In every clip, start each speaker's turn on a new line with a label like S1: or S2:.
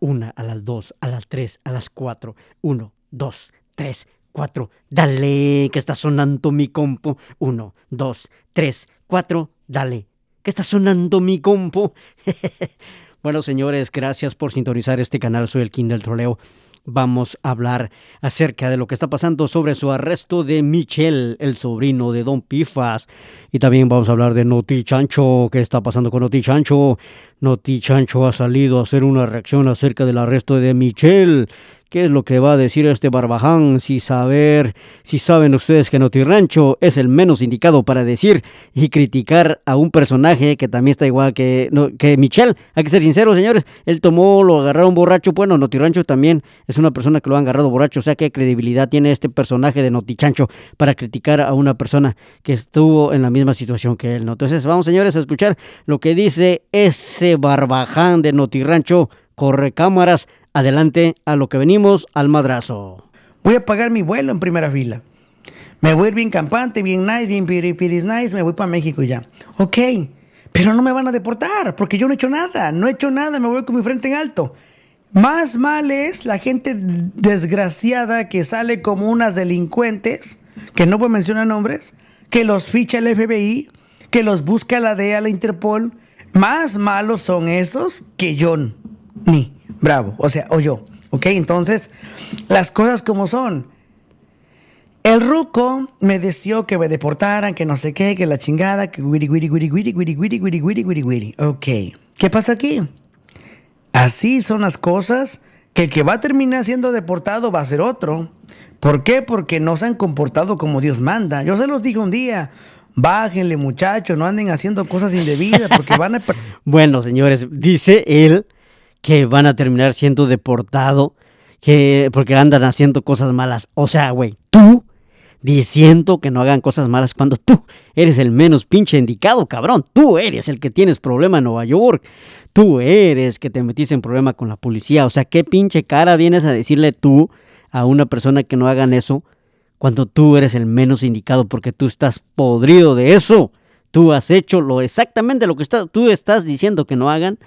S1: 1 a las 2 a las 3 a las 4 1 2 3 4 dale que está sonando mi compo 1 2 3 4 dale que está sonando mi compu Bueno señores, gracias por sintonizar este canal. Soy el King del Troleo vamos a hablar acerca de lo que está pasando sobre su arresto de Michel, el sobrino de Don Pifas. Y también vamos a hablar de Noti Chancho, qué está pasando con Noti Chancho. Noti Chancho ha salido a hacer una reacción acerca del arresto de Michel, ¿Qué es lo que va a decir este Barbaján? Si saber, si saben ustedes que Notirancho es el menos indicado para decir y criticar a un personaje que también está igual que, Michelle. que Michel. Hay que ser sinceros, señores. Él tomó, lo agarraron borracho. Bueno, Notirrancho también es una persona que lo ha agarrado borracho. O sea, ¿qué credibilidad tiene este personaje de Notichancho para criticar a una persona que estuvo en la misma situación que él? Entonces, vamos, señores, a escuchar lo que dice ese Barbaján de Notirancho. Corre cámaras Adelante a lo que venimos al madrazo. Voy a pagar mi vuelo en primera fila. Me voy bien campante, bien nice, bien piripiris nice,
S2: me voy para México ya. Ok, pero no me van a deportar porque yo no he hecho nada, no he hecho nada, me voy con mi frente en alto. Más mal es la gente desgraciada que sale como unas delincuentes, que no voy a mencionar nombres, que los ficha el FBI, que los busca la DEA, la Interpol. Más malos son esos que yo Ni. Bravo, o sea, o yo. ¿Ok? Entonces, las cosas como son. El ruco me deseó que me deportaran, que no sé qué, que la chingada, que guiri, guiri, guiri, guiri, guiri, guiri, guiri, guiri, guiri, guiri. Ok. ¿Qué pasa aquí? Así son las cosas que el que va a terminar siendo deportado va a ser otro. ¿Por qué? Porque no se han comportado como Dios manda. Yo se los dije un día. Bájenle, muchachos, no anden haciendo cosas indebidas porque van a...
S1: bueno, señores, dice él que van a terminar siendo deportado que porque andan haciendo cosas malas. O sea, güey, tú diciendo que no hagan cosas malas cuando tú eres el menos pinche indicado, cabrón. Tú eres el que tienes problema en Nueva York. Tú eres que te metiste en problema con la policía. O sea, ¿qué pinche cara vienes a decirle tú a una persona que no hagan eso cuando tú eres el menos indicado porque tú estás podrido de eso? Tú has hecho lo exactamente lo que tú estás diciendo que no hagan.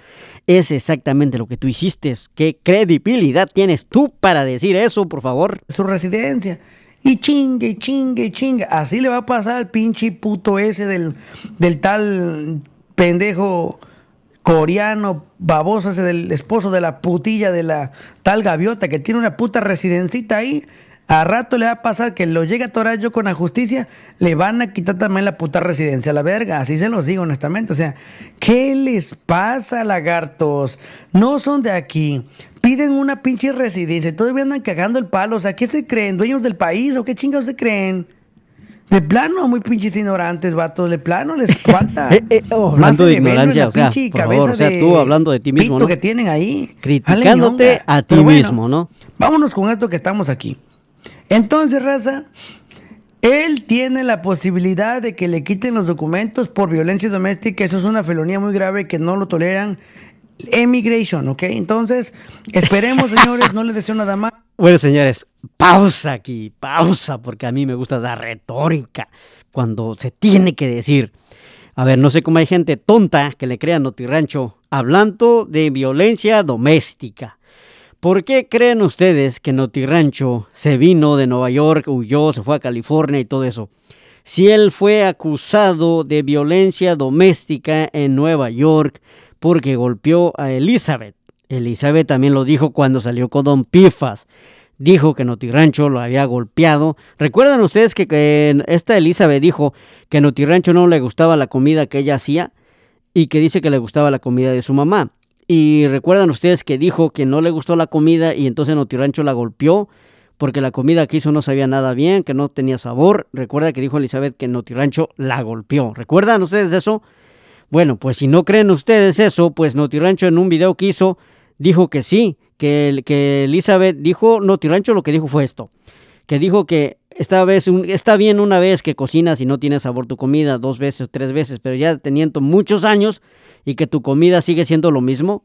S1: Es exactamente lo que tú hiciste. ¿Qué credibilidad tienes tú para decir eso, por favor? Su residencia. Y chingue, chingue,
S2: chingue. Así le va a pasar al pinche
S1: puto ese
S2: del, del tal pendejo coreano, baboso ese del esposo de la putilla de la tal gaviota que tiene una puta residencita ahí a rato le va a pasar que lo llega a con la justicia, le van a quitar también la puta residencia la verga. Así se los digo honestamente. O sea, ¿qué les pasa, lagartos? No son de aquí. Piden una pinche residencia y todavía andan cagando el palo. O sea, ¿qué se creen? ¿Dueños del país o qué chingados se creen? De plano, muy pinches ignorantes, vatos. De plano, les falta. eh, eh oh, hablando de ignorancia, o hablando de ti mismo. que tienen ahí. Criticándote a ti mismo, ¿no? Vámonos con esto que estamos aquí. Entonces, raza, él tiene la posibilidad de que le quiten los documentos por violencia doméstica. Eso es una felonía muy grave que no lo toleran. Emigration,
S1: ¿ok? Entonces, esperemos, señores, no les deseo nada más. Bueno, señores, pausa aquí, pausa, porque a mí me gusta dar retórica cuando se tiene que decir. A ver, no sé cómo hay gente tonta que le crea Notirrancho hablando de violencia doméstica. ¿Por qué creen ustedes que Rancho se vino de Nueva York, huyó, se fue a California y todo eso? Si él fue acusado de violencia doméstica en Nueva York porque golpeó a Elizabeth. Elizabeth también lo dijo cuando salió con Don Pifas. Dijo que Rancho lo había golpeado. ¿Recuerdan ustedes que, esta Elizabeth dijo que Rancho no le gustaba la comida que ella hacía y que dice que le gustaba la comida de su mamá? Y recuerdan ustedes que dijo que no le gustó la comida y entonces Notirancho la golpeó porque la comida que hizo no sabía nada bien, que no tenía sabor. Recuerda que dijo Elizabeth que Notirancho la golpeó. ¿Recuerdan ustedes eso? Bueno, pues si no creen ustedes eso, pues Notirancho en un video que hizo dijo que sí, que, que Elizabeth dijo, Notirancho lo que dijo fue esto, que dijo que esta vez está bien una vez que cocinas y no tiene sabor tu comida, dos veces, tres veces, pero ya teniendo muchos años y que tu comida sigue siendo lo mismo,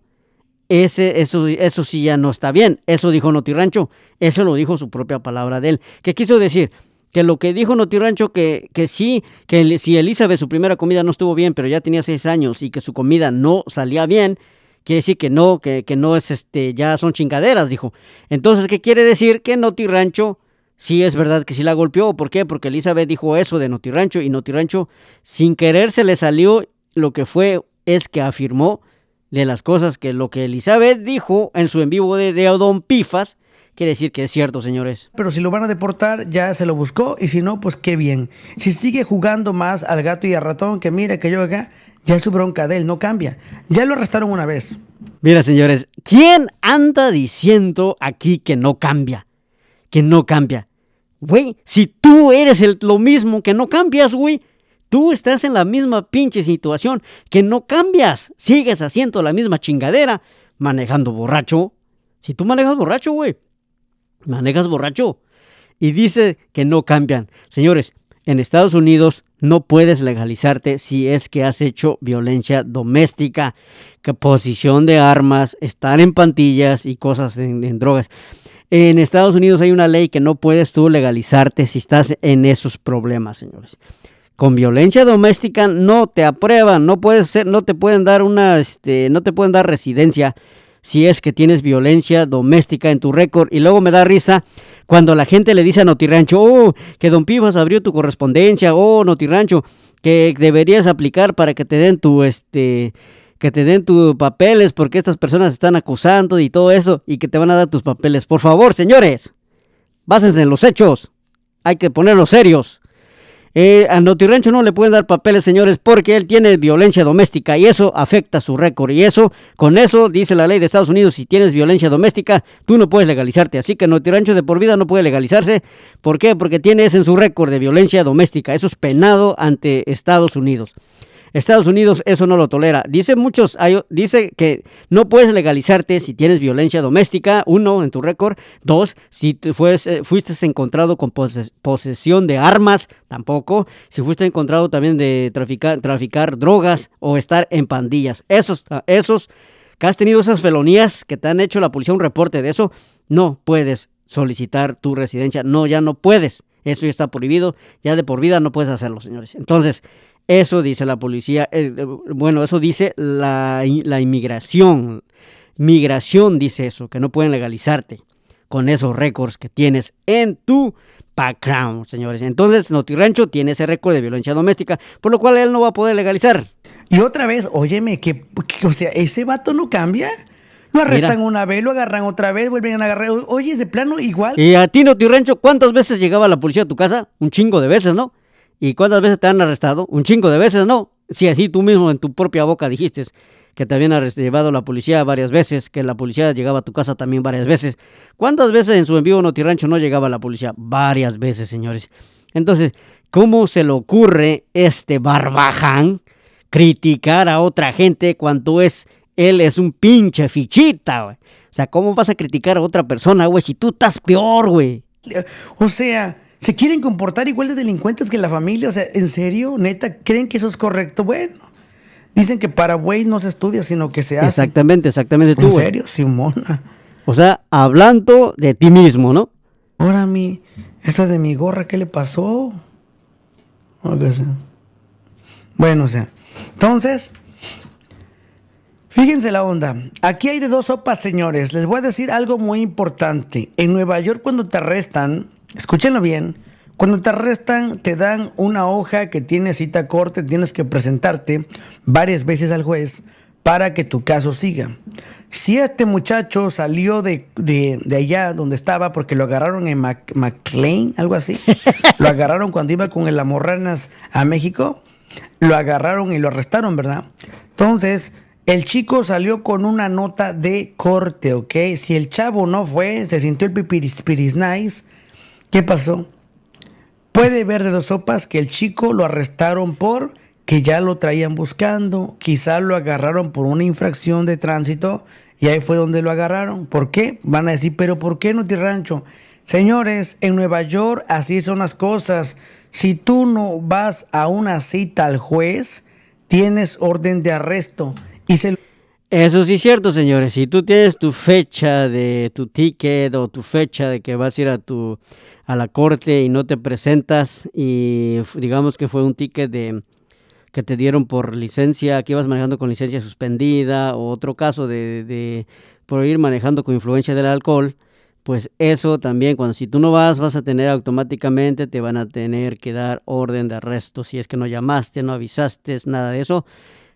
S1: ese, eso, eso sí ya no está bien. Eso dijo Noti Rancho, eso lo dijo su propia palabra de él. ¿Qué quiso decir? Que lo que dijo Noti Rancho, que, que sí, que si Elizabeth su primera comida no estuvo bien, pero ya tenía seis años y que su comida no salía bien, quiere decir que no, que, que no es este, ya son chingaderas, dijo. Entonces, ¿qué quiere decir? Que Noti Rancho sí es verdad que sí la golpeó. ¿Por qué? Porque Elizabeth dijo eso de Notirancho y Notirancho sin querer se le salió lo que fue es que afirmó de las cosas que lo que Elizabeth dijo en su en vivo de, de Pifas quiere decir que es cierto, señores. Pero si
S2: lo van a deportar, ya se lo buscó y si no, pues qué bien. Si sigue jugando más al gato y al ratón, que mira que yo acá, ya es su bronca de él, no cambia. Ya lo arrestaron una vez.
S1: Mira, señores, ¿quién anda diciendo aquí que no cambia? que no cambia. Güey, si tú eres lo mismo que no cambias, güey, tú estás en la misma pinche situación que no cambias. Sigues haciendo la misma chingadera, manejando borracho. Si tú manejas borracho, güey, manejas borracho. Y dice que no cambian. Señores, en Estados Unidos no puedes legalizarte si es que has hecho violencia doméstica, que posición de armas, estar en pantillas y cosas en drogas. En Estados Unidos hay una ley que no puedes tú legalizarte si estás en esos problemas, señores. Con violencia doméstica no te aprueban, no puedes ser, no te pueden dar una, este, no te pueden dar residencia si es que tienes violencia doméstica en tu récord. Y luego me da risa cuando la gente le dice a Notirancho, oh, que Don Pivas abrió tu correspondencia, oh, Notirancho, que deberías aplicar para que te den tu, este, que te den tus papeles porque estas personas están acusando y todo eso y que te van a dar tus papeles. Por favor, señores, básense en los hechos. Hay que ponerlos serios. Eh, a Notirancho no le pueden dar papeles, señores, porque él tiene violencia doméstica y eso afecta su récord. Y eso, con eso, dice la ley de Estados Unidos, si tienes violencia doméstica, tú no puedes legalizarte. Así que Notirancho de por vida no puede legalizarse. ¿Por qué? Porque tiene eso en su récord de violencia doméstica. Eso es penado ante Estados Unidos. Estados Unidos eso no lo tolera. Dice muchos, dice que no puedes legalizarte si tienes violencia doméstica, uno, en tu récord, dos, si fuiste, eh, fuiste encontrado con posesión de armas, tampoco, si fuiste encontrado también de traficar, traficar drogas o estar en pandillas. Esos, ah, esos, que has tenido esas felonías, que te han hecho la policía un reporte de eso, no puedes solicitar tu residencia. No, ya no puedes. Eso ya está prohibido. Ya de por vida no puedes hacerlo, señores. Entonces, eso dice la policía, eh, eh, bueno, eso dice la, inmigración. Migración dice eso, que no pueden legalizarte con esos récords que tienes en tu background, señores. Entonces, Noti Rancho tiene ese récord de violencia doméstica, por lo cual él no va a poder legalizar. Y otra vez, óyeme, que, o sea, ese vato no cambia.
S2: Lo arrestan una vez, lo agarran otra vez, vuelven a agarrar. Oye, es de plano igual.
S1: Y a ti, Noti Rancho, ¿cuántas veces llegaba la policía a tu casa? Un chingo de veces, ¿no? ¿Y cuántas veces te han arrestado? Un chingo de veces, ¿no? Si así tú mismo en tu propia boca dijiste que te habían llevado la policía varias veces, que la policía llegaba a tu casa también varias veces. ¿Cuántas veces en su envío Notirancho no llegaba la policía? Varias veces, señores. Entonces, ¿cómo se le ocurre este barbaján criticar a otra gente cuando es él es un pinche fichita, güey? O sea, ¿cómo vas a criticar a otra persona, güey, si tú estás peor, güey?
S2: O sea, se quieren comportar igual de delincuentes que la familia. O sea, ¿en serio? ¿Neta? ¿Creen que eso es correcto? Bueno. Dicen que Paraguay no se estudia, sino que
S1: se hace. Exactamente, exactamente. Tú, ¿En serio,
S2: Simona?
S1: O sea, hablando de ti mismo, ¿no? Ahora mi,
S2: Esto de mi gorra, ¿qué le pasó? Bueno, o sea, entonces, Fíjense la onda. Aquí hay de dos sopas, señores. Les voy a decir algo muy importante. En Nueva York, cuando te arrestan, escúchenlo bien, cuando te arrestan, te dan una hoja que tiene cita corte, tienes que presentarte varias veces al juez para que tu caso siga. Si este muchacho salió de, allá donde estaba, porque lo agarraron en McLean, algo así, lo agarraron cuando iba con el Amorranas a México, lo agarraron y lo arrestaron, ¿verdad? Entonces, el chico salió con una nota de corte, ¿ok? Si el chavo no fue, se sintió el pipiris ¿Qué pasó? Puede ver de dos sopas que el chico lo arrestaron por que ya lo traían buscando, quizás lo agarraron por una infracción de tránsito y ahí fue donde lo agarraron. ¿Por qué? Van a decir, pero ¿por qué no te rancho? Señores, en Nueva York así son las cosas. Si tú no vas a una cita al juez, tienes orden de arresto.
S1: Y Eso sí es cierto, señores. Si tú tienes tu fecha de tu ticket o tu fecha de que vas a ir a tu a la corte y no te presentas y digamos que fue un ticket de que te dieron por licencia, que ibas manejando con licencia suspendida o otro caso de, de, por ir manejando con influencia del alcohol, pues eso también, cuando si tú no vas, vas a tener automáticamente, te van a tener que dar orden de arresto si es que no llamaste, no avisaste, nada de eso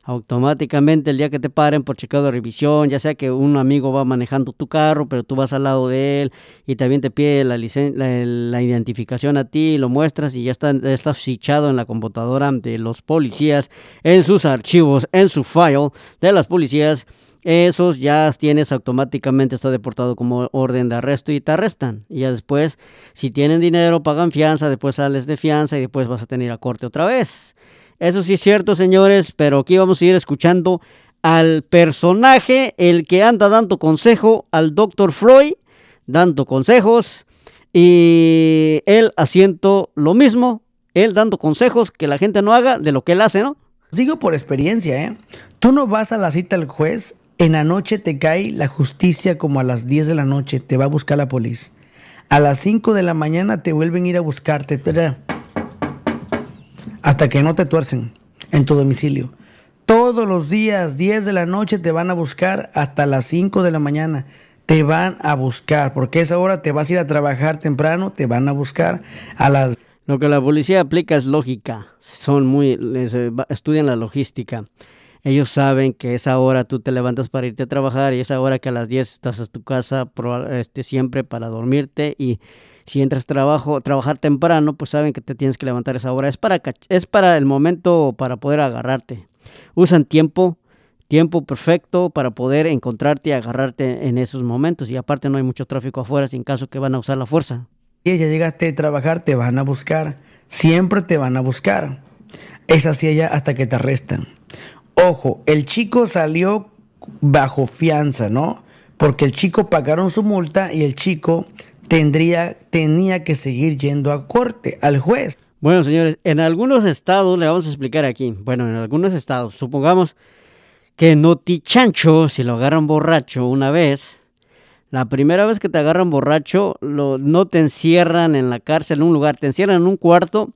S1: automáticamente el día que te paren por chequeo de revisión, ya sea que un amigo va manejando tu carro, pero tú vas al lado de él y también te pide la, identificación a ti, lo muestras y ya está, está fichado en la computadora de los policías, en sus archivos, en su file de las policías. Esos ya tienes automáticamente, está deportado como orden de arresto y te arrestan. Y ya después, si tienen dinero, pagan fianza, después sales de fianza y después vas a tener a corte otra vez. Eso sí es cierto, señores, pero aquí vamos a ir escuchando al personaje, el que anda dando consejo al doctor Freud, dando consejos, y él haciendo lo mismo, él dando consejos que la gente no haga de lo que él hace, ¿no? Digo por experiencia, ¿eh? Tú no vas a la cita al juez, en la noche te cae
S2: la justicia como a las 10 de la noche, te va a buscar la policía. A las 5 de la mañana te vuelven a ir a buscarte. pero hasta que no te tuercen en tu domicilio. Todos los días, 10 de la noche, te van a buscar hasta las 5 de la mañana. Te van a buscar, porque esa hora te vas a ir a trabajar temprano, te van a
S1: buscar a las... Lo que la policía aplica es lógica, son muy, eh, estudian la logística. Ellos saben que esa hora tú te levantas para irte a trabajar y esa hora que a las 10 estás a tu casa este, siempre para dormirte y si entras trabajo, trabajar temprano, pues saben que te tienes que levantar esa hora. Es para, es para el momento para poder agarrarte. Usan tiempo, tiempo perfecto para poder encontrarte y agarrarte en esos momentos. Y aparte no hay mucho tráfico afuera sin caso que van a usar la fuerza. Y ya llegaste
S2: a trabajar, te van a buscar. Siempre te van a buscar. Es así ella hasta que te arrestan. Ojo, el chico salió bajo fianza, ¿no? Porque el chico pagaron su multa y el chico tendría, tenía que
S1: seguir yendo a corte, al juez. Bueno, señores, en algunos estados, le vamos a explicar aquí, bueno, en algunos estados, supongamos que Chancho, si lo agarran borracho una vez, la primera vez que te agarran borracho, lo, no te encierran en la cárcel, en un lugar, te encierran en un cuarto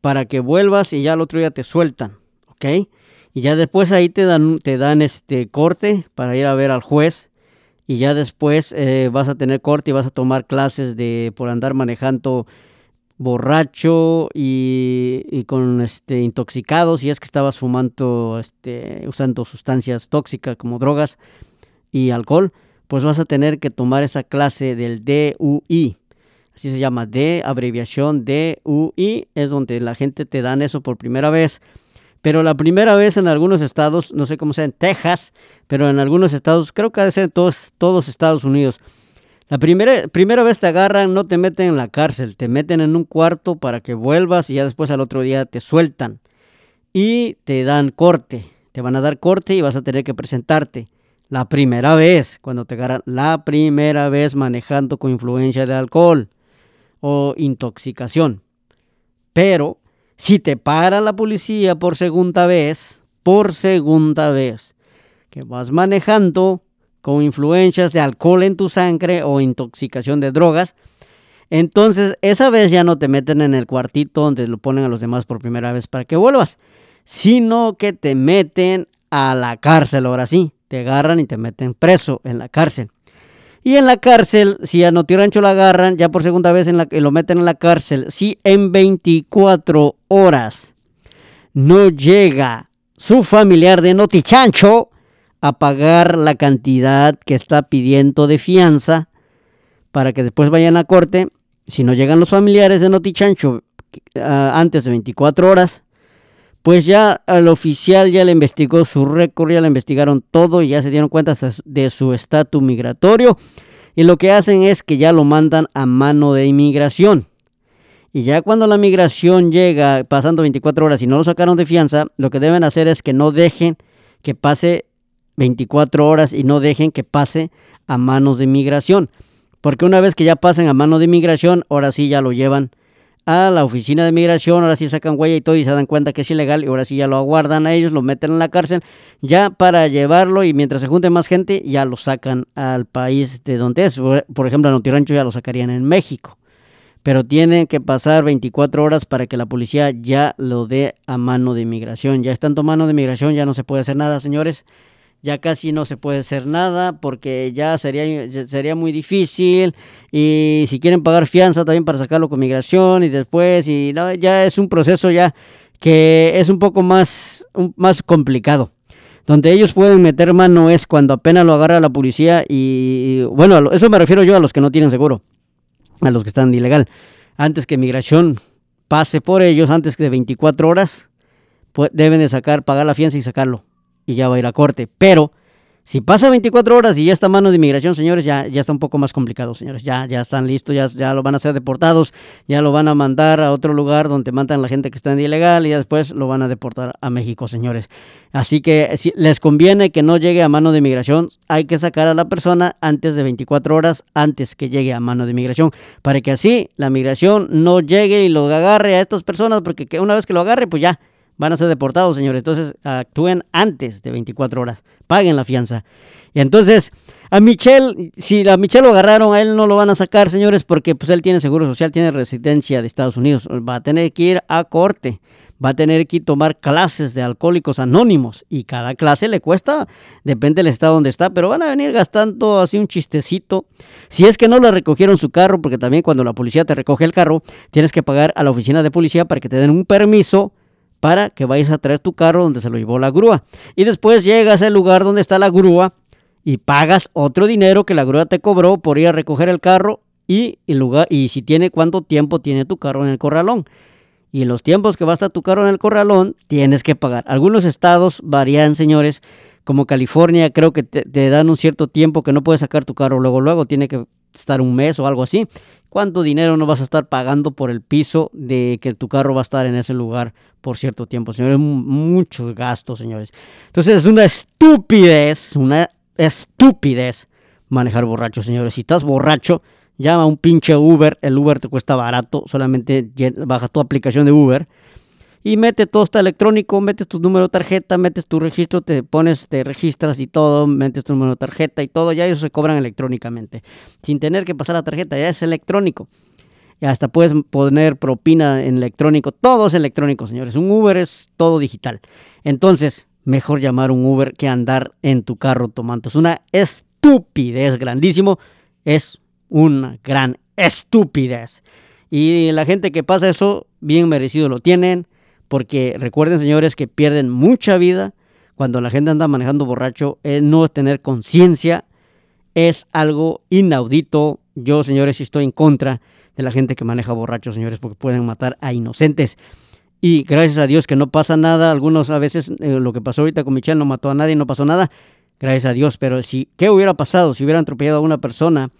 S1: para que vuelvas y ya al otro día te sueltan, ¿ok? Y ya después ahí te dan, te dan este corte para ir a ver al juez y ya después eh, vas a tener corte y vas a tomar clases de por andar manejando borracho y, y, con este intoxicados si es que estabas fumando este usando sustancias tóxicas como drogas y alcohol pues vas a tener que tomar esa clase del DUI así se llama D abreviación DUI es donde la gente te dan eso por primera vez pero la primera vez en algunos estados, no sé cómo sea en Texas, pero en algunos estados, creo que ha de ser en todos, todos Estados Unidos. La primera, primera vez te agarran, no te meten en la cárcel, te meten en un cuarto para que vuelvas y ya después al otro día te sueltan y te dan corte. Te van a dar corte y vas a tener que presentarte. La primera vez, cuando te agarran, la primera vez manejando con influencia de alcohol o intoxicación. Pero si te para la policía por segunda vez, por segunda vez, que vas manejando con influencias de alcohol en tu sangre o intoxicación de drogas, entonces esa vez ya no te meten en el cuartito donde lo ponen a los demás por primera vez para que vuelvas, sino que te meten a la cárcel, ahora sí, te agarran y te meten preso en la cárcel. Y en la cárcel, si a Noti Rancho lo agarran, ya por segunda vez en la, lo meten en la cárcel, si en 24 horas no llega su familiar de Noti Chancho a pagar la cantidad que está pidiendo de fianza para que después vayan a corte, si no llegan los familiares de Noti Chancho ah, antes de 24 horas, pues ya al oficial ya le investigó su récord, ya le investigaron todo y ya se dieron cuenta de su estatus migratorio. Y lo que hacen es que ya lo mandan a mano de inmigración. Y ya cuando la migración llega, pasando 24 horas y no lo sacaron de fianza, lo que deben hacer es que no dejen que pase 24 horas y no dejen que pase a manos de inmigración. Porque una vez que ya pasen a mano de inmigración, ahora sí ya lo llevan a la oficina de migración, ahora sí sacan huella y todo y se dan cuenta que es ilegal y ahora sí ya lo aguardan a ellos, lo meten en la cárcel ya para llevarlo y mientras se junte más gente ya lo sacan al país de donde es. Por ejemplo, a Notirancho ya lo sacarían en México, pero tienen que pasar 24 horas para que la policía ya lo dé a mano de migración. Ya estando a mano de migración, ya no se puede hacer nada, señores ya casi no se puede hacer nada porque ya sería, sería muy difícil y si quieren pagar fianza también para sacarlo con migración y después y ya es un proceso ya que es un poco más, más complicado. Donde ellos pueden meter mano es cuando apenas lo agarra la policía y bueno, eso me refiero yo a los que no tienen seguro, a los que están ilegal. Antes que migración pase por ellos, antes de 24 horas, pues deben de sacar, pagar la fianza y sacarlo y ya va a ir a corte. Pero si pasa 24 horas y ya está a mano de inmigración, señores, ya, ya está un poco más complicado, señores. Ya, ya están listos, ya, ya lo van a ser deportados, ya lo van a mandar a otro lugar donde matan a la gente que está en ilegal y después lo van a deportar a México, señores. Así que si les conviene que no llegue a mano de inmigración, hay que sacar a la persona antes de 24 horas, antes que llegue a mano de inmigración, para que así la migración no llegue y lo agarre a estas personas, porque una vez que lo agarre, pues ya van a ser deportados, señores. Entonces actúen antes de 24 horas, paguen la fianza. Y entonces a Michelle, si a Michelle lo agarraron, a él no lo van a sacar, señores, porque pues él tiene seguro social, tiene residencia de Estados Unidos, va a tener que ir a corte. Va a tener que tomar clases de alcohólicos anónimos y cada clase le cuesta, depende del estado donde está, pero van a venir gastando así un chistecito. Si es que no le recogieron su carro, porque también cuando la policía te recoge el carro, tienes que pagar a la oficina de policía para que te den un permiso para que vayas a traer tu carro donde se lo llevó la grúa. Y después llegas al lugar donde está la grúa y pagas otro dinero que la grúa te cobró por ir a recoger el carro y, lugar, y si tiene cuánto tiempo tiene tu carro en el corralón. Y los tiempos que va a estar tu carro en el corralón, tienes que pagar. Algunos estados varían, señores, como California, creo que te, te dan un cierto tiempo que no puedes sacar tu carro luego, luego, tiene que estar un mes o algo así, ¿cuánto dinero no vas a estar pagando por el piso de que tu carro va a estar en ese lugar por cierto tiempo, señores? Muchos gastos, señores. Entonces es una estupidez, una estupidez manejar borracho, señores. Si estás borracho, llama a un pinche Uber, el Uber te cuesta barato, solamente baja tu aplicación de Uber y mete todo está electrónico, metes tu número de tarjeta, metes tu registro, te pones, te registras y todo, metes tu número de tarjeta y todo, ya ellos se cobran electrónicamente, sin tener que pasar la tarjeta, ya es electrónico. Y hasta puedes poner propina en electrónico, todo es electrónico, señores. Un Uber es todo digital. Entonces, mejor llamar un Uber que andar en tu carro tomando. Es una estupidez grandísimo, es una gran estupidez. Y la gente que pasa eso, bien merecido lo tienen porque recuerden señores que pierden mucha vida cuando la gente anda manejando borracho, no tener conciencia es algo inaudito. Yo, señores, estoy en contra de la gente que maneja borracho señores, porque pueden matar a inocentes. Y gracias a Dios que no pasa nada. Algunos a veces eh, lo que pasó ahorita con Michelle no mató a nadie, y no pasó nada. Gracias a Dios. Pero si, ¿qué hubiera pasado si hubiera atropellado a una persona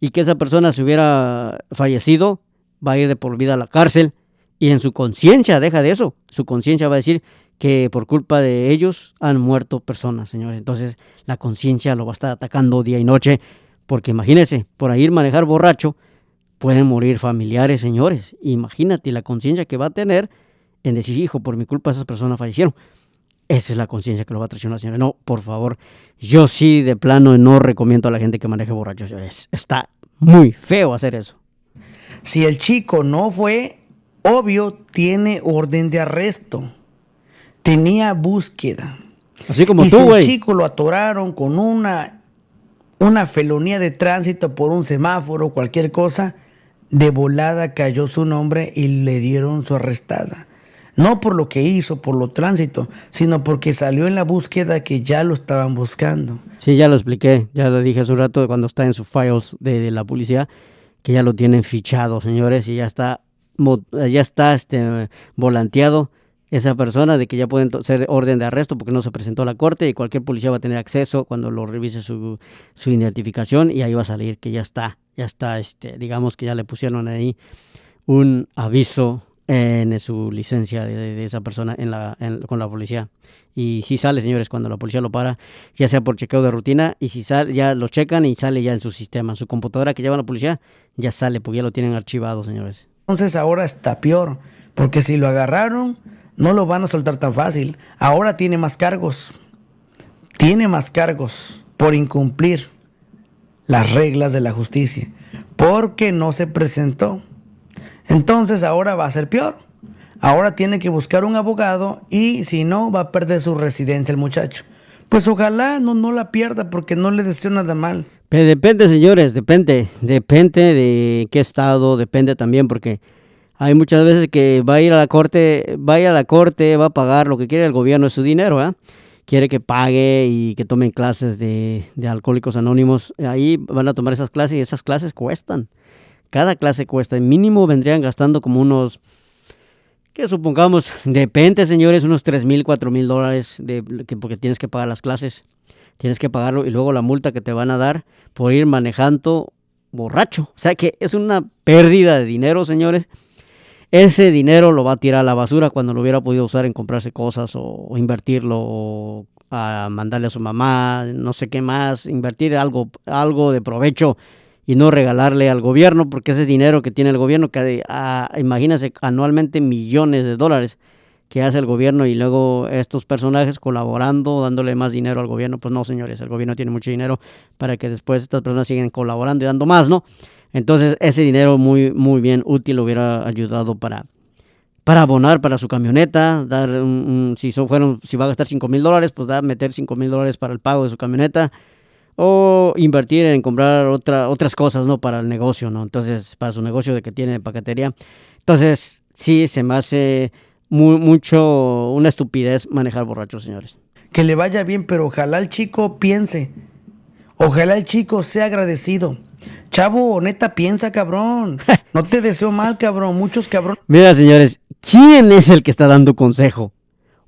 S1: y que esa persona se hubiera fallecido? Va a ir de por vida a la cárcel y en su conciencia deja de eso. Su conciencia va a decir que por culpa de ellos han muerto personas, señores. Entonces la conciencia lo va a estar atacando día y noche, porque imagínense, por ahí manejar borracho pueden morir familiares, señores. Imagínate la conciencia que va a tener en decir, hijo, por mi culpa esas personas fallecieron. Esa es la conciencia que lo va a traicionar, señores. No, por favor, yo sí de plano no recomiendo a la gente que maneje borracho, señores. Está muy feo hacer eso. Si el chico
S2: no fue obvio tiene orden de arresto. Tenía búsqueda.
S1: Así como tú, güey. chico
S2: lo atoraron con una, una felonía de tránsito por un semáforo, cualquier cosa. De volada cayó su nombre y le dieron su arrestada. No por lo que hizo, por lo tránsito, sino porque salió en la búsqueda que ya lo estaban buscando.
S1: Sí, ya lo expliqué, ya lo dije hace un rato cuando está en sus files de, de la policía, que ya lo tienen fichado, señores, y ya está ya está este, volanteado esa persona de que ya pueden ser orden de arresto porque no se presentó a la corte y cualquier policía va a tener acceso cuando lo revise su, su identificación y ahí va a salir que ya está, ya está, este, digamos que ya le pusieron ahí un aviso en su licencia de, esa persona en la, con la policía. Y si sale, señores, cuando la policía lo para, ya sea por chequeo de rutina, y si sale, ya lo checan y sale ya en su sistema, su computadora que lleva la policía, ya sale, porque ya lo tienen archivado, señores.
S2: Entonces ahora está peor, porque si lo agarraron, no lo van a soltar tan fácil. Ahora tiene más cargos. Tiene más cargos por incumplir las reglas de la justicia, porque no se presentó. Entonces ahora va a ser peor. Ahora tiene que buscar un abogado y si no, va a perder su residencia el muchacho. Pues ojalá no, no la pierda porque no le deseo nada mal
S1: depende, señores, depende. Depende de qué estado, depende también, porque hay muchas veces que va a ir a la corte, va a la corte, va a pagar lo que quiere el gobierno, es su dinero, ¿eh? Quiere que pague y que tomen clases de, alcohólicos anónimos. Ahí van a tomar esas clases y esas clases cuestan. Cada clase cuesta. en mínimo vendrían gastando como unos que supongamos, depende, señores, unos 3 mil, 4 mil dólares de, porque tienes que pagar las clases tienes que pagarlo y luego la multa que te van a dar por ir manejando borracho. O sea que es una pérdida de dinero, señores. Ese dinero lo va a tirar a la basura cuando lo hubiera podido usar en comprarse cosas o, invertirlo o a mandarle a su mamá, no sé qué más, invertir algo, algo de provecho y no regalarle al gobierno porque ese dinero que tiene el gobierno, que ah, imagínense anualmente millones de dólares, que hace el gobierno y luego estos personajes colaborando, dándole más dinero al gobierno. Pues no, señores, el gobierno tiene mucho dinero para que después estas personas sigan colaborando y dando más, ¿no? Entonces ese dinero muy, muy bien útil hubiera ayudado para, para abonar para su camioneta, dar un, si, fueron, si va a gastar 5 mil dólares, pues da meter 5 mil dólares para el pago de su camioneta o invertir en comprar otra, otras cosas, ¿no? Para el negocio, ¿no? Entonces, para su negocio de que tiene paquetería. Entonces, sí, se me hace mucho, una estupidez manejar borrachos señores.
S2: Que le vaya bien, pero ojalá el chico piense. Ojalá el chico sea agradecido. Chavo, neta, piensa, cabrón. No te deseo mal, cabrón. Muchos cabrón
S1: Mira, señores, ¿quién es el que está dando consejo?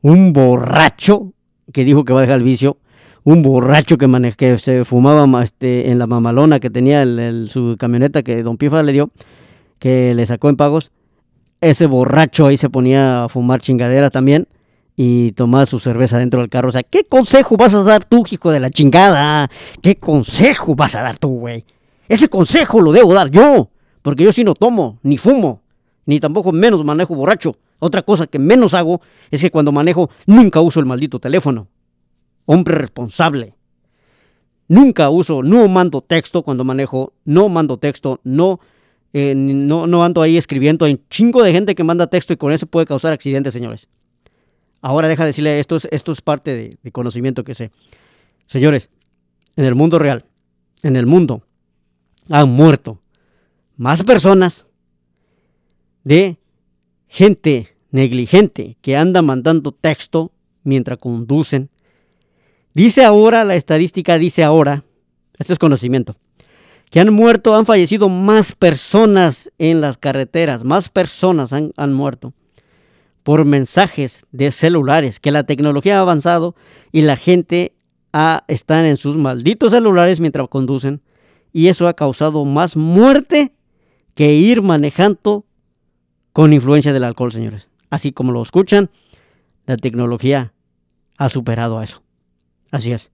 S1: Un borracho que dijo que va a dejar el vicio. Un borracho que, maneja, se fumaba este, en la mamalona que tenía su camioneta que Don Pifa le dio, que le sacó en pagos ese borracho ahí se ponía a fumar chingadera también y tomaba su cerveza dentro del carro. O sea, ¿qué consejo vas a dar tú, hijo de la chingada? ¿Qué consejo vas a dar tú, güey? Ese consejo lo debo dar yo, porque yo sí no tomo, ni fumo, ni tampoco menos manejo borracho. Otra cosa que menos hago es que cuando manejo nunca uso el maldito teléfono. Hombre responsable. Nunca uso, no mando texto cuando manejo, no mando texto, no eh, no, no ando ahí escribiendo. Hay un chingo de gente que manda texto y con eso puede causar accidentes, señores. Ahora deja de decirle, esto es, esto es parte de, de conocimiento que sé. Señores, en el mundo real, en el mundo, han muerto más personas de gente negligente que anda mandando texto mientras conducen. Dice ahora, la estadística dice ahora, esto es conocimiento, que han muerto, han fallecido más personas en las carreteras, más personas han, muerto por mensajes de celulares, que la tecnología ha avanzado y la gente está en sus malditos celulares mientras conducen y eso ha causado más muerte que ir manejando con influencia del alcohol, señores. Así como lo escuchan, la tecnología ha superado a eso. Así es.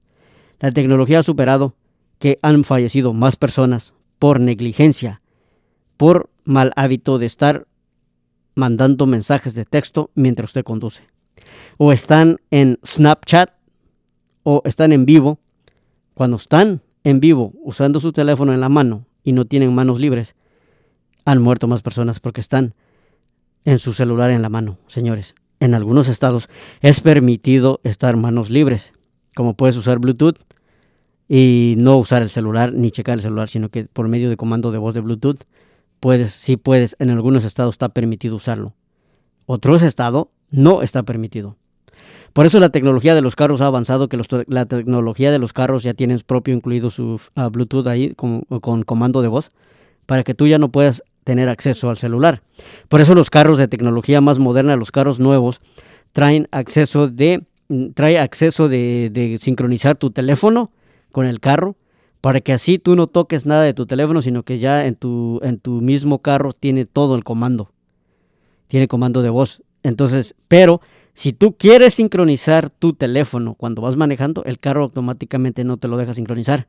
S1: La tecnología ha superado que han fallecido más personas por negligencia, por mal hábito de estar mandando mensajes de texto mientras usted conduce. O están en Snapchat o están en vivo. Cuando están en vivo usando su teléfono en la mano y no tienen manos libres, han muerto más personas porque están en su celular en la mano, señores. En algunos estados es permitido estar manos libres, como puedes usar Bluetooth y no usar el celular ni checar el celular, sino que por medio de comando de voz de Bluetooth puedes, sí puedes, en algunos estados está permitido usarlo. Otros estados no está permitido. Por eso la tecnología de los carros ha avanzado, que la tecnología de los carros ya tienen propio incluido su ah, Bluetooth ahí con, comando de voz, para que tú ya no puedas tener acceso al celular. Por eso los carros de tecnología más moderna, los carros nuevos, traen acceso de mm, trae acceso de, sincronizar tu teléfono con el carro para que así tú no toques nada de tu teléfono, sino que ya en tu, en tu mismo carro tiene todo el comando. Tiene comando de voz. Entonces, pero si tú quieres sincronizar tu teléfono cuando vas manejando, el carro automáticamente no te lo deja sincronizar,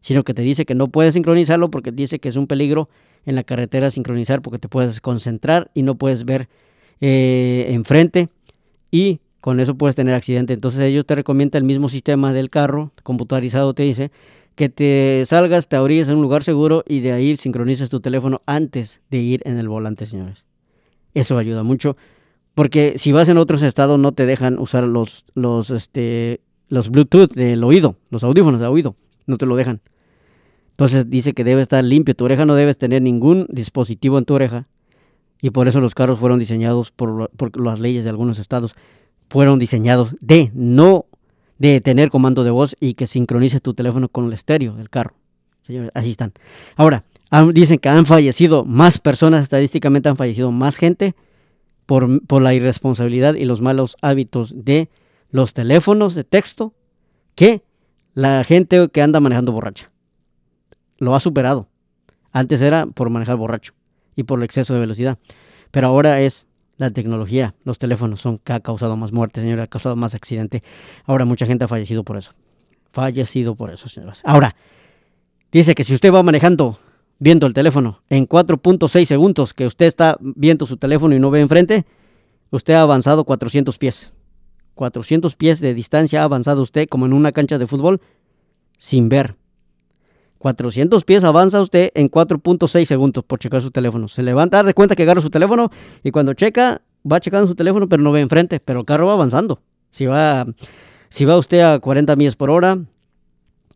S1: sino que te dice que no puedes sincronizarlo porque dice que es un peligro en la carretera sincronizar porque te puedes concentrar y no puedes ver eh, enfrente y con eso puedes tener accidente. Entonces ellos te recomiendan el mismo sistema del carro, computarizado te dice, que te salgas, te abrigues en un lugar seguro y de ahí sincronices tu teléfono antes de ir en el volante, señores. Eso ayuda mucho, porque si vas en otros estados no te dejan usar los, los, este, los Bluetooth del oído, los audífonos de oído, no te lo dejan. Entonces dice que debe estar limpio, tu oreja no debes tener ningún dispositivo en tu oreja y por eso los carros fueron diseñados por, por las leyes de algunos estados fueron diseñados de no de tener comando de voz y que sincronice tu teléfono con el estéreo del carro. así están. Ahora, dicen que han fallecido más personas, estadísticamente han fallecido más gente por la irresponsabilidad y los malos hábitos de los teléfonos de texto que la gente que anda manejando borracha. Lo ha superado. Antes era por manejar borracho y por el exceso de velocidad. Pero ahora es la tecnología, los teléfonos son que ha causado más muertes, señora, ha causado más accidente. Ahora mucha gente ha fallecido por eso. Fallecido por eso, señoras. Ahora, dice que si usted va manejando viendo el teléfono en 4.6 segundos que usted está viendo su teléfono y no ve enfrente, usted ha avanzado 400 pies. 400 pies de distancia ha avanzado usted como en una cancha de fútbol sin ver 400 pies avanza usted en 4.6 segundos por checar su teléfono. Se levanta, da de cuenta que agarra su teléfono y cuando checa, va checando su teléfono, pero no ve enfrente, pero el carro va avanzando. Si va, si va usted a 40 millas por hora,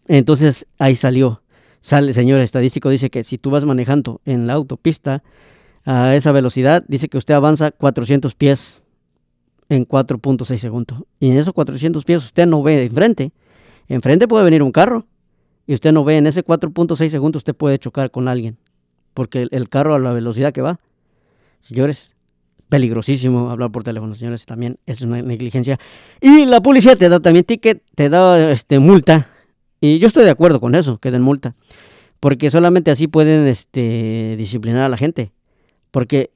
S1: entonces ahí salió. Sale, señor estadístico, dice que si tú vas manejando en la autopista a esa velocidad, dice que usted avanza 400 pies en 4.6 segundos. Y en esos 400 pies usted no ve enfrente. Enfrente puede venir un carro y usted no ve, en ese 4.6 segundos usted puede chocar con alguien, porque el, carro a la velocidad que va, señores, peligrosísimo hablar por teléfono, señores, también es una negligencia. Y la policía te da también ticket, te da este, multa, y yo estoy de acuerdo con eso, que den multa, porque solamente así pueden este, disciplinar a la gente, porque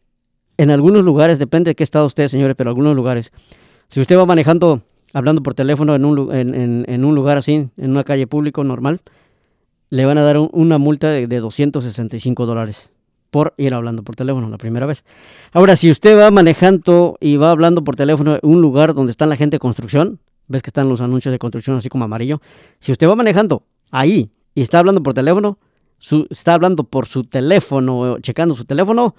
S1: en algunos lugares, depende de qué estado usted, señores, pero en algunos lugares, si usted va manejando hablando por teléfono en un, en, en, en un lugar así, en una calle pública normal, le van a dar una multa de, de 265 dólares por ir hablando por teléfono la primera vez. Ahora, si usted va manejando y va hablando por teléfono en un lugar donde está la gente de construcción, ves que están los anuncios de construcción así como amarillo, si usted va manejando ahí y está hablando por teléfono, su, está hablando por su teléfono, checando su teléfono,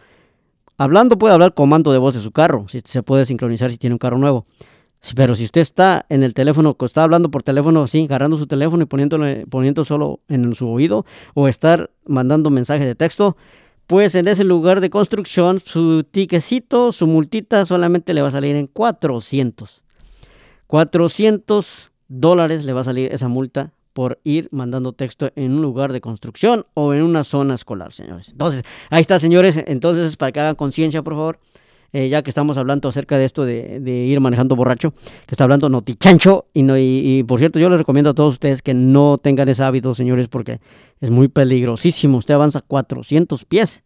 S1: hablando puede hablar comando de voz de su carro, si se puede sincronizar si tiene un carro nuevo. Pero si usted está en el teléfono, está hablando por teléfono, sí, agarrando su teléfono y poniéndolo, poniendo solo en su oído, o estar mandando mensaje de texto, pues en ese lugar de construcción, su tiquecito, su multita, solamente le va a salir en 400. 400 dólares le va a salir esa multa por ir mandando texto en un lugar de construcción o en una zona escolar, señores. Entonces, ahí está, señores. Entonces, para que hagan conciencia, por favor, eh, ya que estamos hablando acerca de esto de, ir manejando borracho, que está hablando Notichancho. Y, no, y, por cierto, yo les recomiendo a todos ustedes que no tengan ese hábito, señores, porque es muy peligrosísimo. Usted avanza 400 pies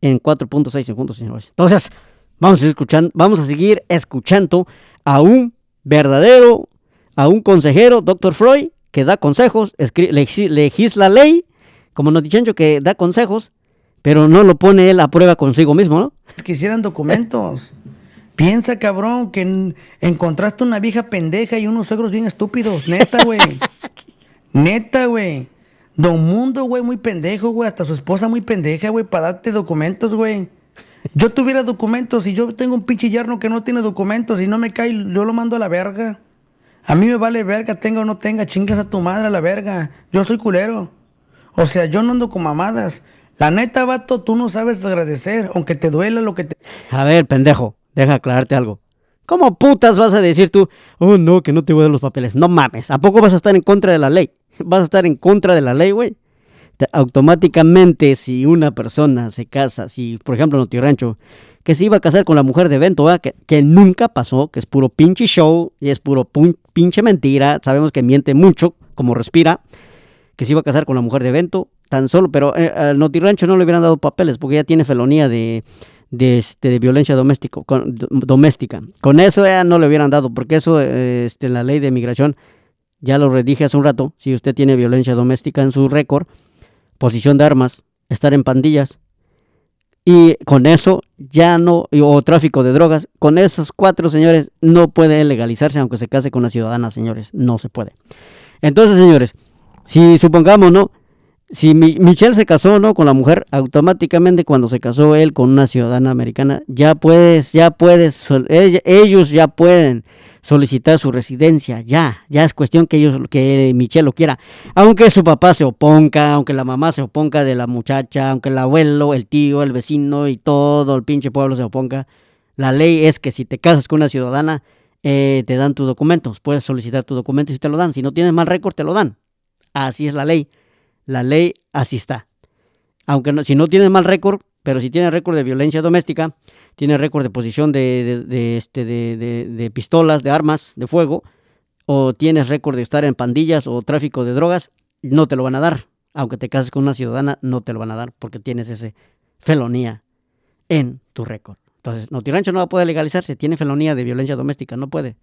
S1: en 4.6 segundos, señores. Entonces, vamos a, escuchando, vamos a seguir escuchando a un verdadero, a un consejero, Dr. Freud, que da consejos, legisla ley, como Notichancho que da consejos pero no lo pone él a prueba consigo mismo, ¿no?
S2: Quisieran documentos. Piensa, cabrón, que encontraste una vieja pendeja y unos suegros bien estúpidos. Neta, güey. Neta, güey. Don Mundo, güey, muy pendejo, güey. Hasta su esposa muy pendeja, güey, para darte documentos, güey. Yo tuviera documentos y yo tengo un pinche yerno que no tiene documentos y no me cae, yo lo mando a la verga. A mí me vale verga, tenga o no tenga, chingas a tu madre a la verga. Yo soy culero. O sea, yo no ando con mamadas. La neta, vato, tú no sabes agradecer, aunque te duela lo que
S1: te... A ver, pendejo, deja aclararte algo. ¿Cómo putas vas a decir tú, oh no, que no te voy a los papeles? No mames, ¿a poco vas a estar en contra de la ley? ¿Vas a estar en contra de la ley, güey? Automáticamente, si una persona se casa, si, por ejemplo, en Tío Rancho, que se iba a casar con la mujer de Vento, que, nunca pasó, que es puro pinche show y es puro pinche mentira, sabemos que miente mucho, como respira, que se iba a casar con la mujer de evento, tan solo, pero eh, al Notirancho no le hubieran dado papeles porque ya tiene felonía de, este, violencia doméstico, doméstica. Con eso ya no le hubieran dado, porque eso, este, la ley de migración, ya lo redije hace un rato, si usted tiene violencia doméstica en su récord, posición de armas, estar en pandillas, y con eso ya no, o tráfico de drogas, con esos cuatro señores no puede legalizarse aunque se case con una ciudadana, señores, no se puede. Entonces, señores, si supongamos, ¿no? Si Michelle se casó, ¿no? Con la mujer, automáticamente cuando se casó él con una ciudadana americana, ya puedes, ya puedes, ellos ya pueden solicitar su residencia, ya, ya es cuestión que ellos, que Michelle lo quiera. Aunque su papá se oponga, aunque la mamá se oponga de la muchacha, aunque el abuelo, el tío, el vecino y todo el pinche pueblo se oponga, la ley es que si te casas con una ciudadana, eh, te dan tus documentos, puedes solicitar tu documentos y te lo dan. Si no tienes mal récord, te lo dan. Así es la ley. La ley así está. Aunque si no tienes mal récord, pero si tienes récord de violencia doméstica, tienes récord de posición este, de, de, pistolas, de armas, de fuego, o tienes récord de estar en pandillas o tráfico de drogas, no te lo van a dar. Aunque te cases con una ciudadana, no te lo van a dar porque tienes ese felonía en tu récord. Entonces, Rancho no va a poder legalizarse, tiene felonía de violencia doméstica, no puede.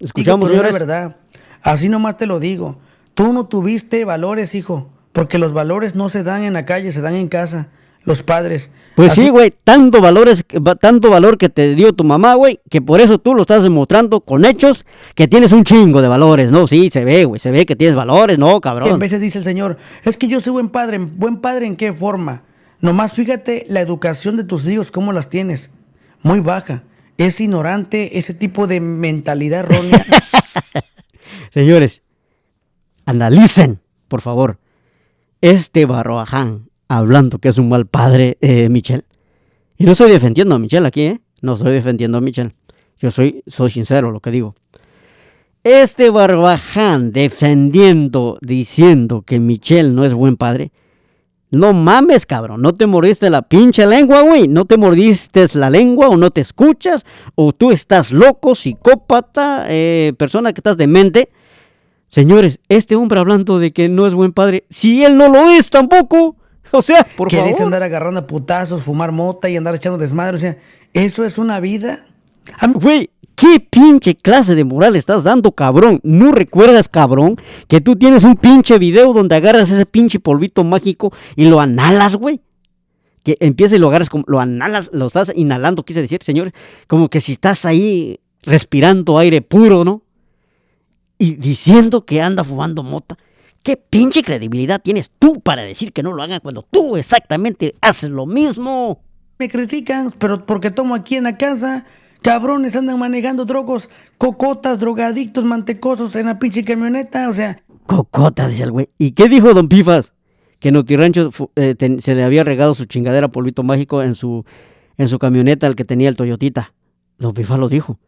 S2: Escuchamos, es verdad, así nomás te lo digo. Tú no tuviste valores, hijo, porque los valores no se dan en la calle, se dan en casa los padres.
S1: Pues sí, güey, tanto valores, tanto valor que te dio tu mamá, güey, que por eso tú lo estás demostrando con hechos que tienes un chingo de valores, ¿no? Sí, se ve, güey, se ve que tienes valores, ¿no, cabrón? a veces
S2: dice el Señor, es que yo soy buen padre, buen padre en qué forma. Nomás fíjate la educación de tus hijos, cómo las tienes. Muy baja. Es ignorante ese tipo de mentalidad
S1: errónea. Señores, analicen, por favor, este Barroaján hablando que es un mal padre, eh, Michel. Y no estoy defendiendo a Michel aquí, ¿eh? No estoy defendiendo a Michel. Yo soy, soy sincero lo que digo. Este Barbaján defendiendo, diciendo que Michel no es buen padre. No mames, cabrón. No te mordiste la pinche lengua, güey. No te mordiste la lengua o no te escuchas. O tú estás loco, psicópata, eh, persona que estás demente. Señores, este hombre hablando de que no es buen padre, si él no lo es tampoco. O sea, por que dice
S2: andar agarrando a putazos, fumar mota y andar
S1: echando desmadre. O sea, ¿eso es una vida? Güey, ¿qué pinche clase de moral estás dando, cabrón? ¿No recuerdas, cabrón, que tú tienes un pinche video donde agarras ese pinche polvito mágico y lo analas, güey? Que empieza y lo agarras como, lo analas, lo estás inhalando, quise decir, señores, como que si estás ahí respirando aire puro, ¿no? y diciendo que anda fumando mota. ¿Qué pinche credibilidad tienes tú para decir que no lo hagan cuando tú exactamente haces lo mismo? Me
S2: critican, pero porque tomo aquí en la casa. Cabrones andan manejando drogos, cocotas, drogadictos, mantecosos en la pinche camioneta, o sea.
S1: Cocotas, dice el güey. ¿Y qué dijo don Pifas? Que en Rancho eh, se le había regado su chingadera polvito mágico en su, en su camioneta, al que tenía el Toyotita. Don Pifas lo dijo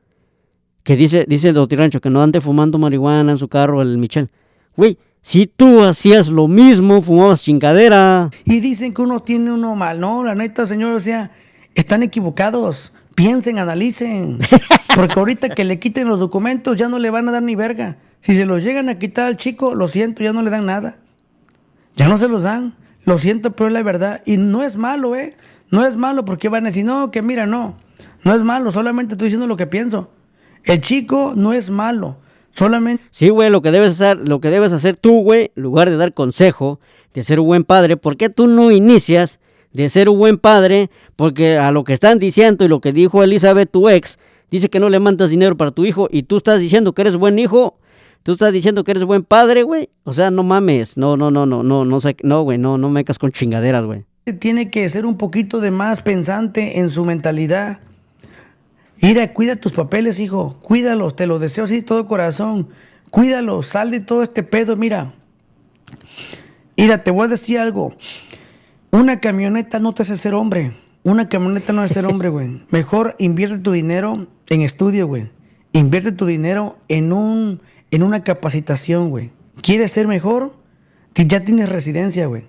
S1: que dice, dice el Tirancho que no ande fumando marihuana en su carro el Michel. Güey, si tú hacías lo mismo, fumabas chingadera.
S2: Y dicen que uno tiene uno mal. No, la neta, señor, o sea, están equivocados. Piensen, analicen. Porque ahorita que le quiten los documentos ya no le van a dar ni verga. Si se los llegan a quitar al chico, lo siento, ya no le dan nada. Ya no se los dan. Lo siento, pero es la verdad. Y no es malo, ¿eh? No es malo porque van a decir, no, que mira, no. No es malo, solamente estoy diciendo lo que pienso. El chico no es
S1: malo. Solamente. Sí, güey, lo que debes hacer, lo que debes hacer tú, güey, lugar de dar consejo, de ser un buen padre, ¿por qué tú no inicias de ser un buen padre? Porque a lo que están diciendo y lo que dijo Elizabeth, tu ex, dice que no le mandas dinero para tu hijo y tú estás diciendo que eres buen hijo. Tú estás diciendo que eres buen padre, güey. O sea, no mames. No, no, no, no, no, no, no, güey, no, no mecas con chingaderas, güey.
S2: Tiene que ser un poquito de más pensante en su mentalidad Mira, cuida tus papeles, hijo. Cuídalos, te los deseo así todo corazón. Cuídalos, sal de todo este pedo, mira. Mira, te voy a decir algo. Una camioneta no te hace ser hombre. Una camioneta no es ser hombre, güey. Mejor invierte tu dinero en estudio, güey. Invierte tu dinero en, un, en una capacitación, güey. ¿Quieres ser mejor? Ya tienes residencia, güey.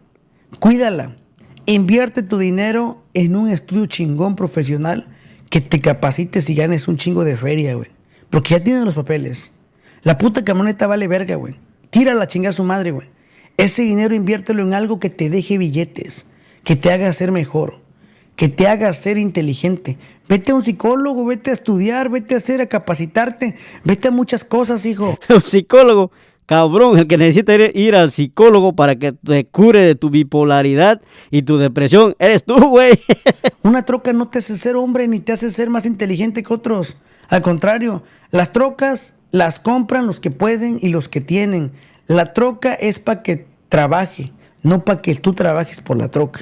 S2: Cuídala. Invierte tu dinero en un estudio chingón profesional que te capacites y ganes un chingo de feria, güey. Porque ya tienes los papeles. La puta camioneta vale verga, güey. Tira la chinga a su madre, güey. Ese dinero inviértelo en algo que te deje billetes, que te haga ser mejor, que te haga ser inteligente. Vete a un psicólogo, vete a estudiar, vete a hacer, a capacitarte, vete a muchas cosas, hijo.
S1: Un psicólogo cabrón el que necesita ir, al psicólogo para que te cure de tu bipolaridad y tu depresión. Eres tú, güey. Una troca
S2: no te hace ser hombre ni te hace ser más inteligente que otros. Al contrario, las trocas las compran los que pueden y los que tienen. La troca es para que trabaje, no para que tú trabajes por la troca.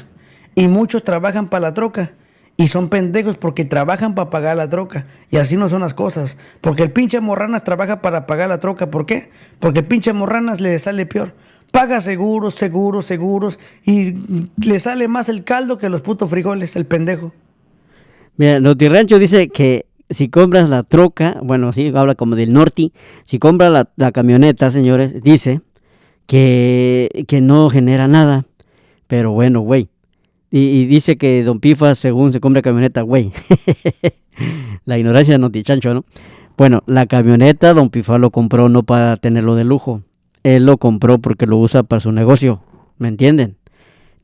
S2: Y muchos trabajan para la troca y son pendejos porque trabajan para pagar la troca. Y así no son las cosas. Porque el pinche Morranas trabaja para pagar la troca. ¿Por qué? Porque el pinche Morranas le sale peor. Paga seguros, seguros, seguros. Y le sale más el caldo que los putos frijoles, el pendejo.
S1: Mira, Rancho dice que si compras la troca, bueno, así habla como del norte. Si compras la, camioneta, señores, dice que, que no genera nada. Pero bueno, güey y, dice que Don Pifas, según se compra camioneta, güey. la ignorancia de Noti chancho, ¿no? Bueno, la camioneta Don Pifa lo compró no para tenerlo de lujo. Él lo compró porque lo usa para su negocio. ¿Me entienden?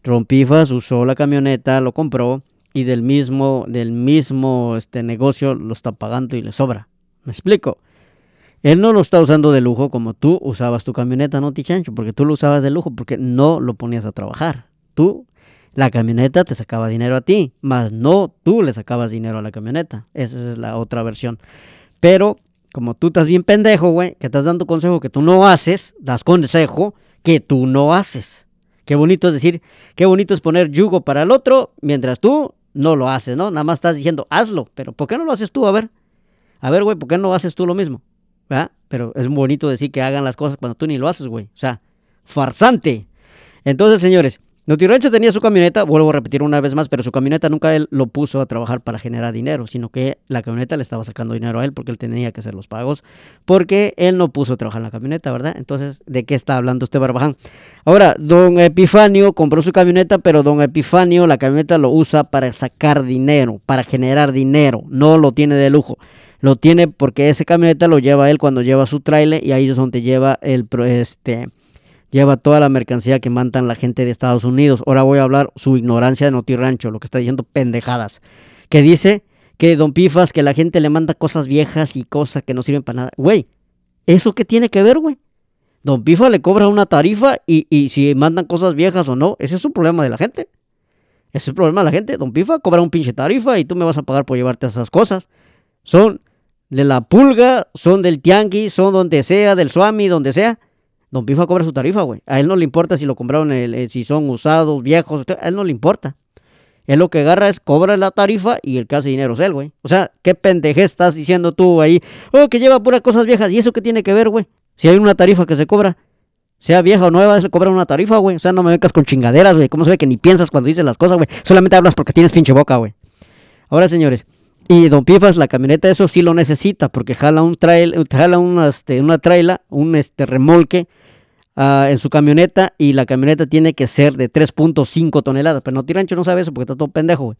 S1: Don Pifas usó la camioneta, lo compró y del mismo, del mismo este, negocio lo está pagando y le sobra. ¿Me explico? Él no lo está usando de lujo como tú usabas tu camioneta, Noti Chancho. porque tú lo usabas de lujo porque no lo ponías a trabajar. Tú la camioneta te sacaba dinero a ti, más no tú le sacabas dinero a la camioneta. Esa es la otra versión. Pero como tú estás bien pendejo, güey, que estás dando consejo que tú no haces, das consejo que tú no haces. Qué bonito es decir, qué bonito es poner yugo para el otro mientras tú no lo haces, ¿no? Nada más estás diciendo, hazlo, pero ¿por qué no lo haces tú? A ver, a ver, güey, ¿por qué no haces tú lo mismo? ¿Verdad? Pero es bonito decir que hagan las cosas cuando tú ni lo haces, güey. O sea, farsante. Entonces, señores, Don tenía su camioneta, vuelvo a repetir una vez más, pero su camioneta nunca él lo puso a trabajar para generar dinero, sino que la camioneta le estaba sacando dinero a él porque él tenía que hacer los pagos, porque él no puso a trabajar la camioneta, ¿verdad? Entonces, ¿de qué está hablando este Barbaján? Ahora, don Epifanio compró su camioneta, pero don Epifanio la camioneta lo usa para sacar dinero, para generar dinero, no lo tiene de lujo lo tiene porque ese camioneta lo lleva él cuando lleva su trailer y ahí es donde lleva el este lleva toda la mercancía que mandan la gente de Estados Unidos. Ahora voy a hablar su ignorancia de Noti Rancho, lo que está diciendo pendejadas. Que dice que Don Pifas, que la gente le manda cosas viejas y cosas que no sirven para nada. Güey, ¿eso qué tiene que ver, güey? Don Pifas le cobra una tarifa y, si mandan cosas viejas o no, ese es un problema de la gente. Ese es el problema de la gente. Don Pifa cobra un pinche tarifa y tú me vas a pagar por llevarte esas cosas. Son de la pulga, son del tianguis, son donde sea, del Swami, donde sea. Don Pifa cobra su tarifa, güey. A él no le importa si lo compraron, si son usados, viejos, a él no le importa. Él lo que agarra es cobra la tarifa y el que hace dinero es él, güey. O sea, qué pendeje estás diciendo tú ahí. Oh, que lleva puras cosas viejas. ¿Y eso qué tiene que ver, güey? Si hay una tarifa que se cobra, sea vieja o nueva, se cobra una tarifa, güey. O sea, no me vengas con chingaderas, güey. ¿Cómo se ve que ni piensas cuando dices las cosas, güey? Solamente hablas porque tienes pinche boca, güey. Ahora, señores. Y Don Pifas, la camioneta, eso sí lo necesita, porque jala un trail, jala este, una traila, un este remolque Ah, en su camioneta y la camioneta tiene que ser de 3.5 toneladas. Pero no, Tirancho no sabe eso porque está todo pendejo,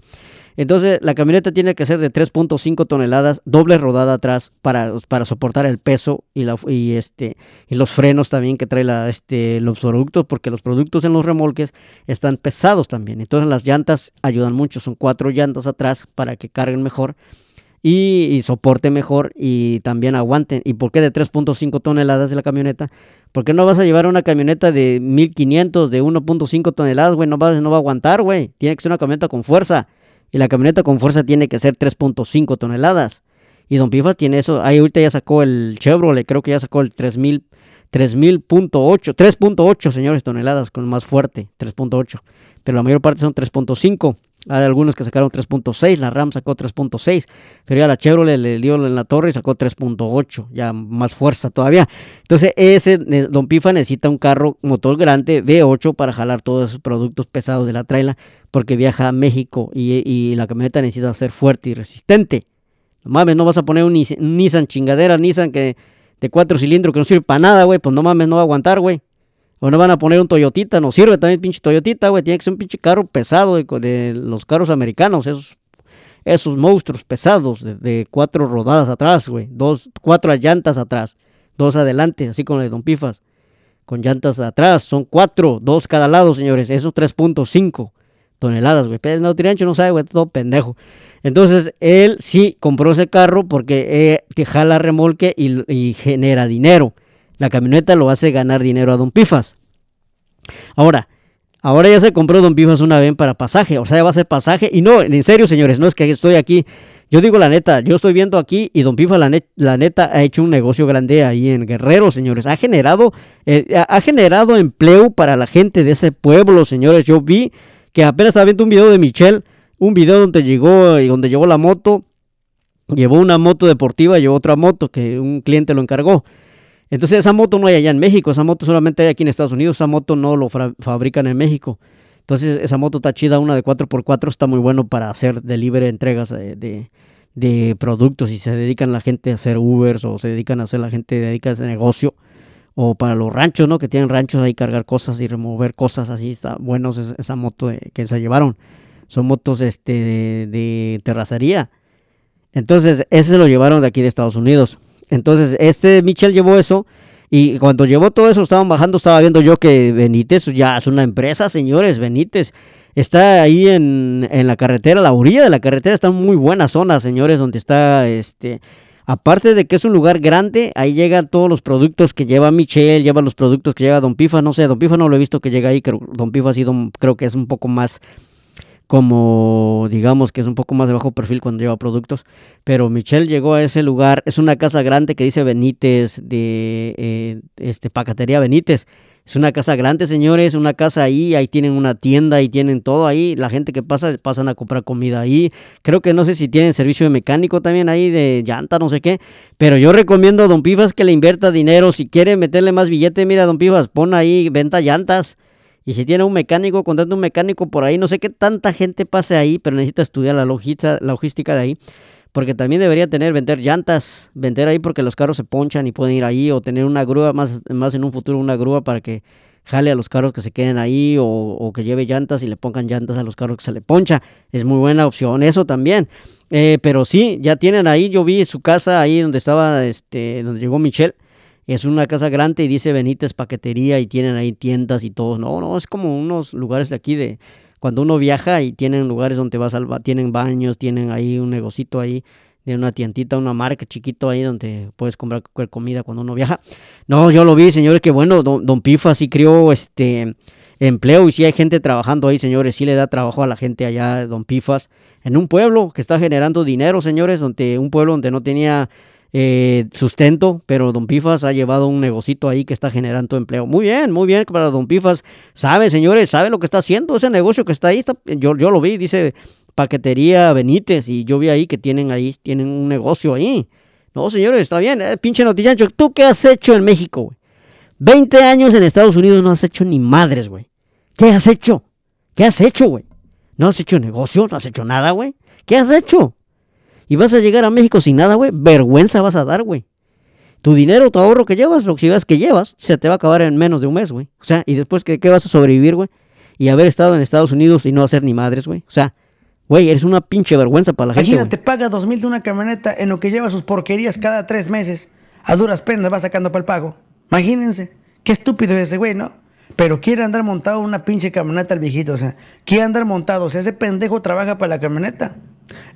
S1: Entonces, la camioneta tiene que ser de 3.5 toneladas, doble rodada atrás para, para soportar el peso y, la, y, este, y los frenos también que trae la, este, los productos, porque los productos en los remolques están pesados también. Entonces, las llantas ayudan mucho, son cuatro llantas atrás para que carguen mejor y, soporte mejor y también aguante. ¿Y por qué de 3.5 toneladas de la camioneta? ¿Por qué no vas a llevar una camioneta de 1500, de 1.5 toneladas, güey? No va, no va a aguantar, güey. Tiene que ser una camioneta con fuerza. Y la camioneta con fuerza tiene que ser 3.5 toneladas. Y Don Pifas tiene eso. Ahí ahorita ya sacó el Chevrolet, creo que ya sacó el 3000. 3.000.8, 3.8 señores toneladas, con más fuerte, 3.8, pero la mayor parte son 3.5. Hay ah, algunos que sacaron 3.6, la Ram sacó 3.6, sería la Chevrolet le dio en la torre y sacó 3.8, ya más fuerza todavía. Entonces ese Don Pifa necesita un carro motor grande V8 para jalar todos esos productos pesados de la traila porque viaja a México y, y la camioneta necesita ser fuerte y resistente. No mames, no vas a poner un, Nissan chingadera, Nissan que de cuatro cilindros que no sirve para nada, güey, pues no mames, no va a aguantar, güey. O no van a poner un Toyotita, no sirve también pinche Toyotita, güey. Tiene que ser un pinche carro pesado de, los carros americanos, esos, esos monstruos pesados de, cuatro rodadas atrás, güey. Dos, cuatro llantas atrás, dos adelante, así como el de Don Pifas. Con llantas atrás, son cuatro, dos cada lado, señores. esos 3.5 toneladas, güey. no, Tirancho no sabe, güey, todo pendejo. Entonces, él sí compró ese carro porque eh, te jala remolque y genera dinero. La camioneta lo hace ganar dinero a Don Pifas. Ahora, ahora ya se compró Don Pifas una vez para pasaje, o sea, ya va a ser pasaje. Y no, en serio, señores, no es que estoy aquí. Yo digo la neta, yo estoy viendo aquí y Don Pifas, la, neta, ha hecho un negocio grande ahí en Guerrero, señores. Ha generado, eh, ha generado empleo para la gente de ese pueblo, señores. Yo vi que apenas estaba viendo un video de Michelle, un video donde llegó, y eh, donde llevó la moto, llevó una moto deportiva, llevó otra moto que un cliente lo encargó. Entonces esa moto no hay allá en México, esa moto solamente hay aquí en Estados Unidos, esa moto no lo fabrican en México. Entonces esa moto está chida, una de 4x4 está muy bueno para hacer delivery, entregas eh, de, productos y se dedican la gente a hacer Ubers o se dedican a hacer la gente dedica a ese negocio o para los ranchos, ¿no? Que tienen ranchos ahí cargar cosas y remover cosas así, está bueno esa, moto que se llevaron. Son motos este de, de terracería. Entonces, ese se lo llevaron de aquí de Estados Unidos. Entonces, este Michel llevó eso. Y cuando llevó todo eso, estaban bajando, estaba viendo yo que Benítez pues, ya es una empresa, señores, Benítez. Está ahí en, la carretera, la orilla de la carretera, está en muy buena zona, señores, donde está este... Aparte de que es un lugar grande, ahí llegan todos los productos que lleva Michelle, lleva los productos que lleva Don Pifa, no sé, Don Pifa no lo he visto que llega ahí, creo, Don Pifa ha sido, creo que es un poco más como digamos que es un poco más de bajo perfil cuando lleva productos, pero Michelle llegó a ese lugar, es una casa grande que dice Benítez, de eh, este, Pacatería Benítez, es una casa grande señores, una casa ahí, ahí tienen una tienda, y tienen todo ahí, la gente que pasa pasan a comprar comida ahí, creo que no sé si tienen servicio de mecánico también ahí, de llanta, no sé qué, pero yo recomiendo a Don Pivas que le invierta dinero, si quiere meterle más billete, mira Don Pivas, pon ahí venta llantas. Y si tiene un mecánico, contrata un mecánico por ahí. No sé qué tanta gente pase ahí, pero necesita estudiar la logística, logística de ahí. Porque también debería tener, vender llantas, vender ahí porque los carros se ponchan y pueden ir ahí. O tener una grúa, más, más en un futuro una grúa para que jale a los carros que se queden ahí o, que lleve llantas y le pongan llantas a los carros que se le poncha. Es muy buena opción eso también. Eh, pero sí, ya tienen ahí, yo vi su casa ahí donde estaba, este, donde llegó Michelle es una casa grande y dice Benítez Paquetería y tienen ahí tiendas y todo. No, no, es como unos lugares de aquí de cuando uno viaja y tienen lugares donde vas al tienen baños, tienen ahí un negocito ahí de una tientita, una marca chiquito ahí donde puedes comprar comida cuando uno viaja. No, yo lo vi, señores, que bueno, don, Pifas sí creó este empleo y sí hay gente trabajando ahí, señores, sí le da trabajo a la gente allá, don Pifas, en un pueblo que está generando dinero, señores, donde un pueblo donde no tenía eh, sustento, pero Don Pifas ha llevado un negocito ahí que está generando empleo. Muy bien, muy bien para Don Pifas. Sabe, señores, sabe lo que está haciendo ese negocio que está ahí. yo, yo lo vi, dice Paquetería Benítez, y yo vi ahí que tienen ahí, tienen un negocio ahí. No, señores, está bien. Eh, pinche notillancho, ¿tú qué has hecho en México, güey? 20 años en Estados Unidos no has hecho ni madres, güey. ¿Qué has hecho? ¿Qué has hecho, güey? ¿No has hecho negocio? ¿No has hecho nada, güey? ¿Qué has hecho? Y vas a llegar a México sin nada, güey. Vergüenza vas a dar, güey. Tu dinero, tu ahorro que llevas, lo que llevas que llevas, se te va a acabar en menos de un mes, güey. O sea, y después, ¿qué, vas a sobrevivir, güey? Y haber estado en Estados Unidos y no hacer ni madres, güey. O sea, Güey, eres una pinche vergüenza para la gente, gente. Imagínate,
S2: paga dos mil de una camioneta en lo que lleva sus porquerías cada tres meses. A duras penas va sacando para el pago. Imagínense, qué estúpido es ese güey, ¿no? Pero quiere andar montado una pinche camioneta el viejito, o sea, quiere andar montado, o sea, ese pendejo trabaja para la camioneta.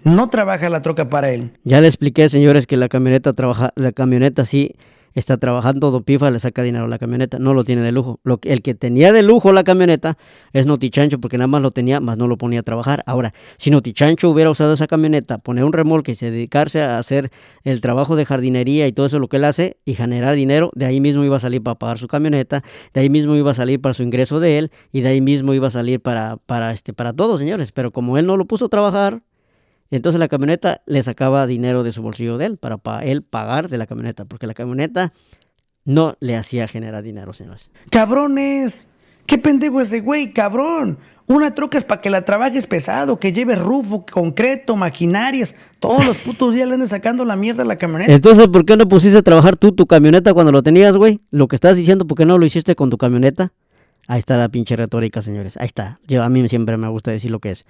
S2: No trabaja la troca para él.
S1: Ya le expliqué, señores, que la camioneta trabaja, la camioneta sí está trabajando, Dopifa Pifa le saca dinero a la camioneta, no lo tiene de lujo. el que tenía de lujo la camioneta es Notichancho, porque nada más lo tenía, más no lo ponía a trabajar. Ahora, si Notichancho hubiera usado esa camioneta, poner un remolque y se dedicarse a hacer el trabajo de jardinería y todo eso lo que él hace y generar dinero, de ahí mismo iba a salir para pagar su camioneta, de ahí mismo iba a salir para su ingreso de él y de ahí mismo iba a salir para, para, este, para todos, señores. Pero como él no lo puso a trabajar, entonces la camioneta le sacaba dinero de su bolsillo de él para él pagar de la camioneta, porque la camioneta no le hacía generar dinero, señores.
S2: ¡Cabrones! ¡Qué pendejo ese güey, cabrón! Una troca es para que la trabajes pesado, que lleves rufo, concreto, maquinarias. Todos los putos días le andes sacando la mierda a la camioneta. Entonces,
S1: ¿por qué no pusiste a trabajar tú tu camioneta cuando lo tenías, güey? Lo que estás diciendo, ¿por qué no lo hiciste con tu camioneta? Ahí está la pinche retórica, señores. Ahí está. Yo, a mí siempre me gusta decir lo que es.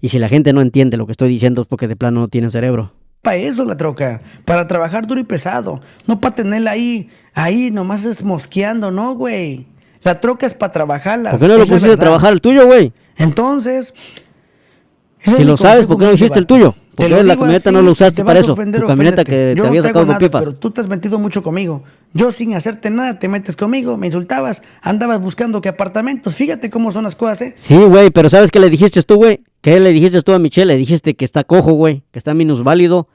S1: Y si la gente no entiende lo que estoy diciendo es porque de plano no tiene cerebro.
S2: Para eso la troca, para trabajar duro y pesado, no para tenerla ahí, ahí nomás es mosqueando, ¿no, güey? La troca es para trabajarla. ¿Por qué no lo pusiste a trabajar
S1: el tuyo, güey?
S2: Entonces,
S1: si lo sabes, ¿por qué no hiciste el tuyo? Porque la camioneta no lo usaste para eso. Tu camioneta que te había sacado nada, pipa. Pero tú
S2: te has metido mucho conmigo. Yo sin hacerte nada te metes conmigo, me insultabas, andabas buscando que apartamentos. Fíjate cómo son las cosas, ¿eh?
S1: Sí, güey, pero ¿sabes qué le dijiste tú, güey? ¿Qué le dijiste tú a Michelle? Le dijiste que está cojo, güey, que está minusválido.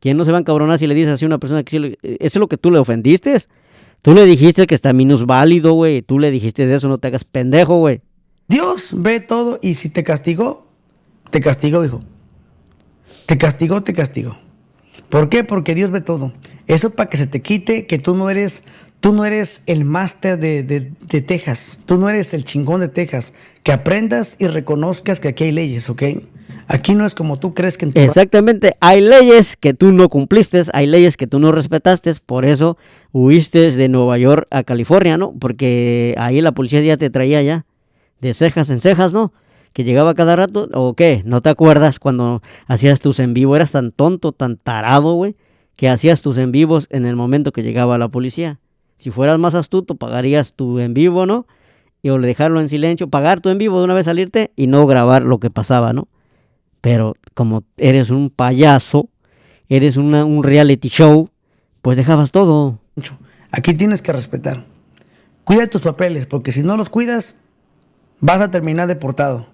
S1: ¿Quién no se va a encabronar si le dices así a una persona que sí le... Eh, ¿Eso es lo que tú le ofendiste? Tú le dijiste que está minusválido, güey. Tú le dijiste eso, no te hagas pendejo, güey.
S2: Dios ve todo y si te castigó, te castigó, hijo. Te castigó, te castigó. ¿Por qué? Porque Dios ve todo. Eso para que se te quite que tú no eres, tú no eres el máster de, de, Texas, tú no eres el chingón de Texas. Que aprendas y reconozcas que aquí hay leyes, ¿ok? Aquí no es como tú crees que... En
S1: Exactamente, hay leyes que tú no cumpliste, hay leyes que tú no respetaste, por eso huiste de Nueva York a California, ¿no? Porque ahí la policía ya te traía ya, de cejas en cejas, ¿no? que llegaba cada rato, o qué, no te acuerdas cuando hacías tus en vivo, eras tan tonto, tan tarado, güey, que hacías tus en vivos en el momento que llegaba la policía. Si fueras más astuto, pagarías tu en vivo, ¿no? Y o dejarlo en silencio, pagar tu en vivo de una vez salirte y no grabar lo que pasaba, ¿no? Pero como eres un payaso, eres un reality show, pues dejabas todo.
S2: Aquí tienes que respetar. Cuida tus papeles, porque si no los cuidas, vas a terminar deportado.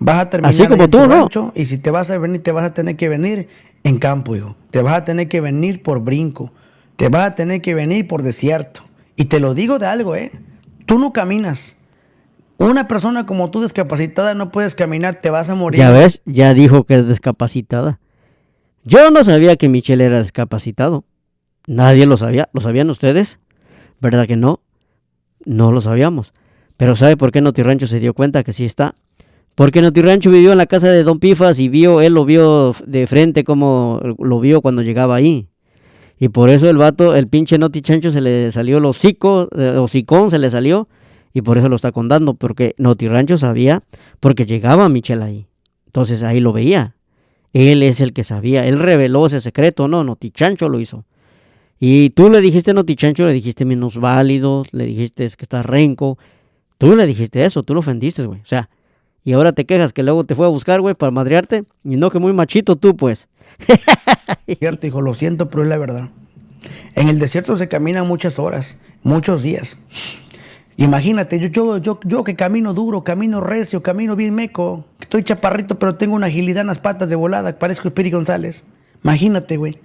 S2: Vas a terminar Así como tú, ¿no? y si te vas a venir, te vas a tener que venir en campo, hijo. Te vas a tener que venir por brinco. Te vas a tener que venir por desierto. Y te lo digo de algo, ¿eh? Tú no caminas. Una persona como tú discapacitada no puedes caminar, te vas a morir. Ya ves,
S1: ya dijo que es discapacitada. Yo no sabía que Michelle era discapacitado. Nadie lo sabía. ¿Lo sabían ustedes? ¿Verdad que no? No lo sabíamos. Pero ¿sabe por qué Noti Rancho se dio cuenta que sí está? Porque Noti Rancho vivió en la casa de Don Pifas y vio, él lo vio de frente como lo vio cuando llegaba ahí. Y por eso el vato, el pinche Noti Chancho se le salió el hocico, el eh, hocicón se le salió. Y por eso lo está contando, porque Noti Rancho sabía, porque llegaba Michelle ahí. Entonces ahí lo veía. Él es el que sabía, él reveló ese secreto, no, Noti Chancho lo hizo. Y tú le dijiste Noti Chancho, le dijiste menos válido, le dijiste que está renco. Tú le dijiste eso, tú lo ofendiste, güey. O sea, y ahora te quejas que luego te fue a buscar, güey, para madrearte. Y no, que muy machito tú, pues.
S2: Cierto, hijo, lo siento, pero es la verdad.
S1: En el desierto se camina
S2: muchas horas, muchos días. Imagínate, yo, yo, yo, que camino duro, camino recio, camino bien meco, estoy chaparrito, pero tengo una agilidad en las patas de volada, parezco Espíritu González. Imagínate, güey.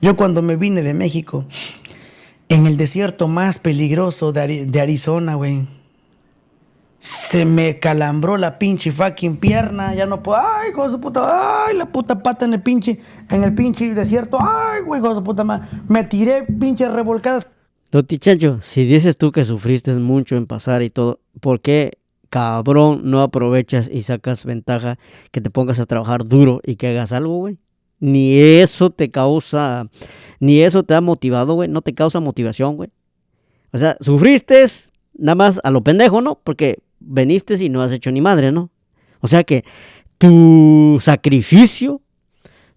S2: Yo cuando me vine de México, en el desierto más peligroso de Arizona, güey, se me calambró la pinche fucking pierna, ya no puedo. Ay, hijo de su puta, ay, la puta pata en el pinche, en el pinche desierto. Ay, güey, hijo de su puta madre. Me tiré pinche revolcadas.
S1: Chancho, si dices tú que sufriste mucho en pasar y todo, ¿por qué cabrón no aprovechas y sacas ventaja que te pongas a trabajar duro y que hagas algo, güey? Ni eso te causa, ni eso te ha motivado, güey. No te causa motivación, güey. O sea, sufriste nada más a lo pendejo, ¿no? Porque veniste y no has hecho ni madre, ¿no? O sea que tu sacrificio,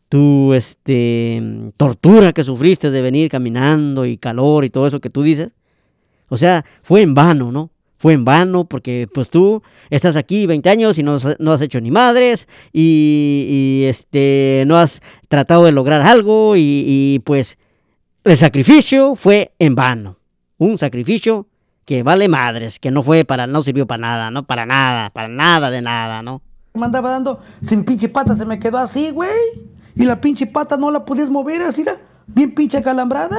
S1: tu este, tortura que sufriste de venir caminando y calor y todo eso que tú dices, o sea, fue en vano, ¿no? Fue en vano porque pues tú estás aquí 20 años y no, has hecho ni madres y, este, no has tratado de lograr algo y pues el sacrificio fue en vano. Un sacrificio que vale madres, que no fue para, no sirvió para nada, ¿no? Para nada, para nada de nada, ¿no?
S2: Me andaba dando sin pinche pata, se me quedó así, güey. Y la pinche pata no la podías mover, así bien pinche calambrada.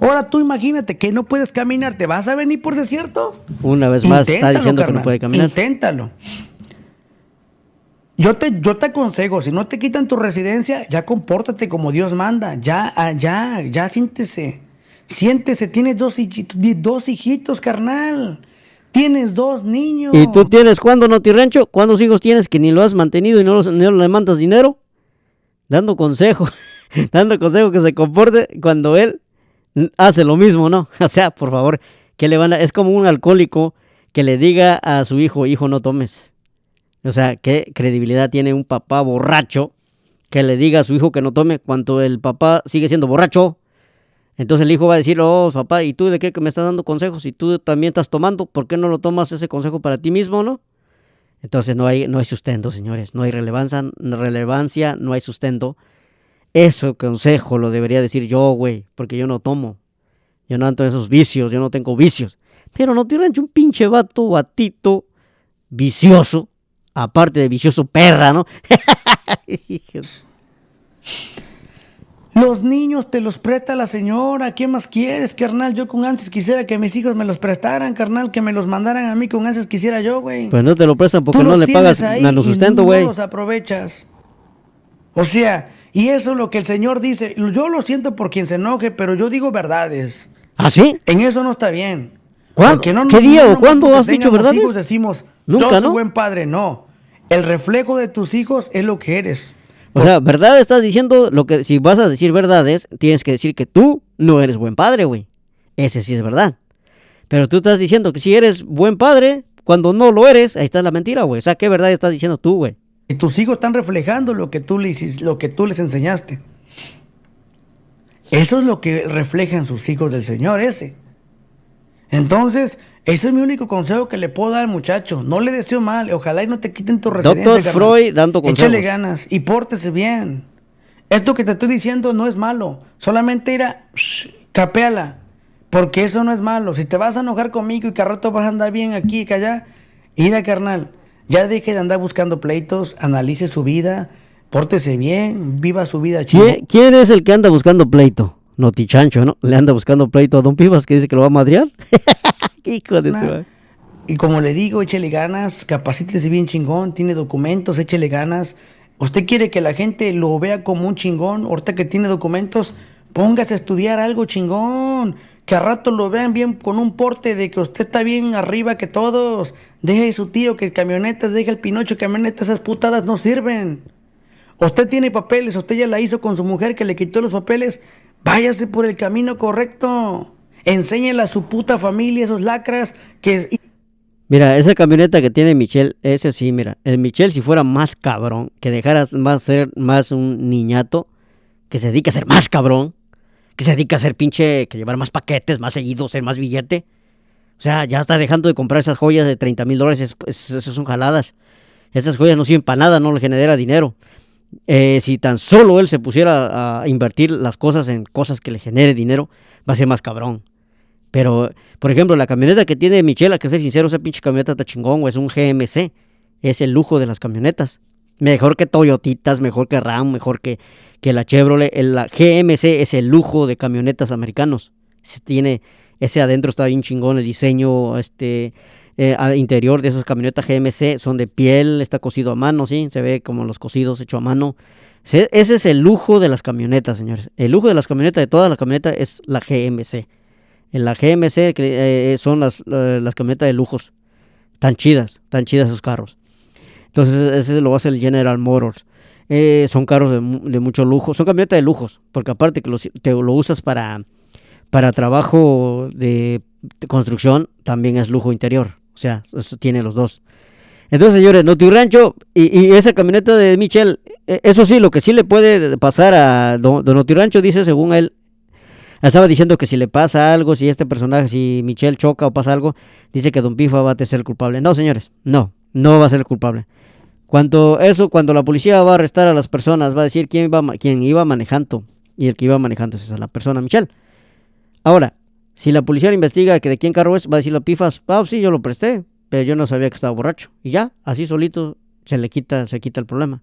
S2: Ahora tú imagínate que no puedes caminar, ¿te vas a venir por desierto?
S1: Una vez más, está diciendo que no puede caminar.
S2: Inténtalo. Yo te, yo te aconsejo, si no te quitan tu residencia, ya compórtate como Dios manda, ya, ah, ya, ya síntese. Siéntese, tienes dos hijitos, hijitos, carnal. Tienes dos niños.
S1: ¿Y tú tienes cuándo, no Rancho? ¿Cuántos hijos tienes que ni lo has mantenido y no, los, le mandas dinero? Dando consejo, dando consejo que se comporte cuando él hace lo mismo, ¿no? O sea, por favor, que le van Es como un alcohólico que le diga a su hijo, hijo, no tomes. O sea, ¿qué credibilidad tiene un papá borracho que le diga a su hijo que no tome cuando el papá sigue siendo borracho? Entonces el hijo va a decir, oh, papá, ¿y tú de qué que me estás dando consejos? y tú también estás tomando, ¿por qué no lo tomas ese consejo para ti mismo, no? Entonces no hay, no hay sustento, señores. No hay relevancia, relevancia, no hay sustento. Eso consejo lo debería decir yo, güey, porque yo no tomo. Yo no ando en esos vicios, yo no tengo vicios. Pero no tiene un pinche vato, batito, vicioso. Aparte de vicioso perra, ¿no?
S2: Los niños te los presta la señora. ¿Qué más quieres, carnal? Yo con antes quisiera que mis hijos me los prestaran, carnal, que me los mandaran a mí con antes quisiera yo, güey. Pues no te
S1: lo prestan porque no le pagas ni los sustento, güey. No los
S2: aprovechas. O sea, y eso es lo que el Señor dice. Yo lo siento por quien se enoje, pero yo digo verdades. ¿Ah, sí? En eso no está bien. ¿Cuándo? No, ¿Qué día o cuándo has dicho verdades? Hijos, decimos, Nunca, ¿no?
S1: buen padre. No. El reflejo de tus hijos es lo que eres. O sea, verdad estás diciendo lo que si vas a decir verdades, tienes que decir que tú no eres buen padre, güey. Ese sí es verdad. Pero tú estás diciendo que si eres buen padre, cuando no lo eres, ahí está la mentira, güey. O sea, ¿qué verdad estás diciendo tú, güey? Y tus hijos están reflejando lo que tú les, lo que tú les
S2: enseñaste. Eso es lo que reflejan sus hijos del Señor ese. Entonces, ese es mi único consejo que le puedo dar al muchacho. No le deseo mal. Ojalá y no te quiten tu residencia. Doctor Freud dando consejos. Échale ganas y pórtese bien. Esto que te estoy diciendo no es malo. Solamente ir a... Porque eso no es malo. Si te vas a enojar conmigo y que rato vas a andar bien aquí y que allá, a carnal. Ya deje de andar buscando pleitos, analice su vida, pórtese bien, viva su vida, chico.
S1: ¿Quién es el que anda buscando pleito? Notichancho, ¿no? Le anda buscando pleito a Don Pibas que dice que lo va a madrear.
S2: Y como le digo, échele ganas, capacítese bien chingón, tiene documentos, échele ganas. Usted quiere que la gente lo vea como un chingón, ahorita que tiene documentos, póngase a estudiar algo chingón. Que a rato lo vean bien con un porte de que usted está bien arriba que todos. Deje su tío que camionetas, deje el pinocho, camionetas, esas putadas no sirven. Usted tiene papeles, usted ya la hizo con su mujer que le quitó los papeles. Váyase por el camino correcto. Enséñenle a su puta familia esos lacras que...
S1: Mira, esa camioneta que tiene Michelle, ese sí, mira, el Michelle si fuera más cabrón, que dejara más ser más un niñato, que se dedica a ser más cabrón, que se dedica a ser pinche, que llevar más paquetes, más seguidos, ser más billete. O sea, ya está dejando de comprar esas joyas de 30 mil dólares, esas son jaladas. Esas joyas no sirven para nada, no le genera dinero. Eh, si tan solo él se pusiera a invertir las cosas en cosas que le genere dinero, va a ser más cabrón. Pero, por ejemplo, la camioneta que tiene Michela, que sea sincero, esa pinche camioneta está chingón, O es un GMC. Es el lujo de las camionetas. Mejor que Toyotitas, mejor que Ram, mejor que, que la Chevrolet. El, la GMC es el lujo de camionetas americanos. Se tiene, ese adentro está bien chingón, el diseño, este, eh, al interior de esas camionetas GMC son de piel, está cosido a mano, sí, se ve como los cosidos hecho a mano. ese es el lujo de las camionetas, señores. El lujo de las camionetas, de todas las camionetas, es la GMC. En la GMC eh, son las, camionetas de lujos. Tan chidas, tan chidas esos carros. Entonces ese lo hace el General Motors. Eh, son carros de, mucho lujo. Son camionetas de lujos. Porque aparte que lo, usas para, para trabajo de, construcción, también es lujo interior. O sea, eso tiene los dos. Entonces, señores, Noti Rancho y, esa camioneta de Michelle, eh, eso sí, lo que sí le puede pasar a Don, Don dice según él, estaba diciendo que si le pasa algo, si este personaje, si Michelle choca o pasa algo, dice que Don Pifa va a ser el culpable. No, señores, no, no va a ser el culpable. Cuando eso, cuando la policía va a arrestar a las personas, va a decir quién iba, quién iba manejando. Y el que iba manejando es esa, la persona, Michelle. Ahora, si la policía investiga que de quién carro es, va a decir la Pifas, ah, sí, yo lo presté, pero yo no sabía que estaba borracho. Y ya, así solito se le quita, se quita el problema.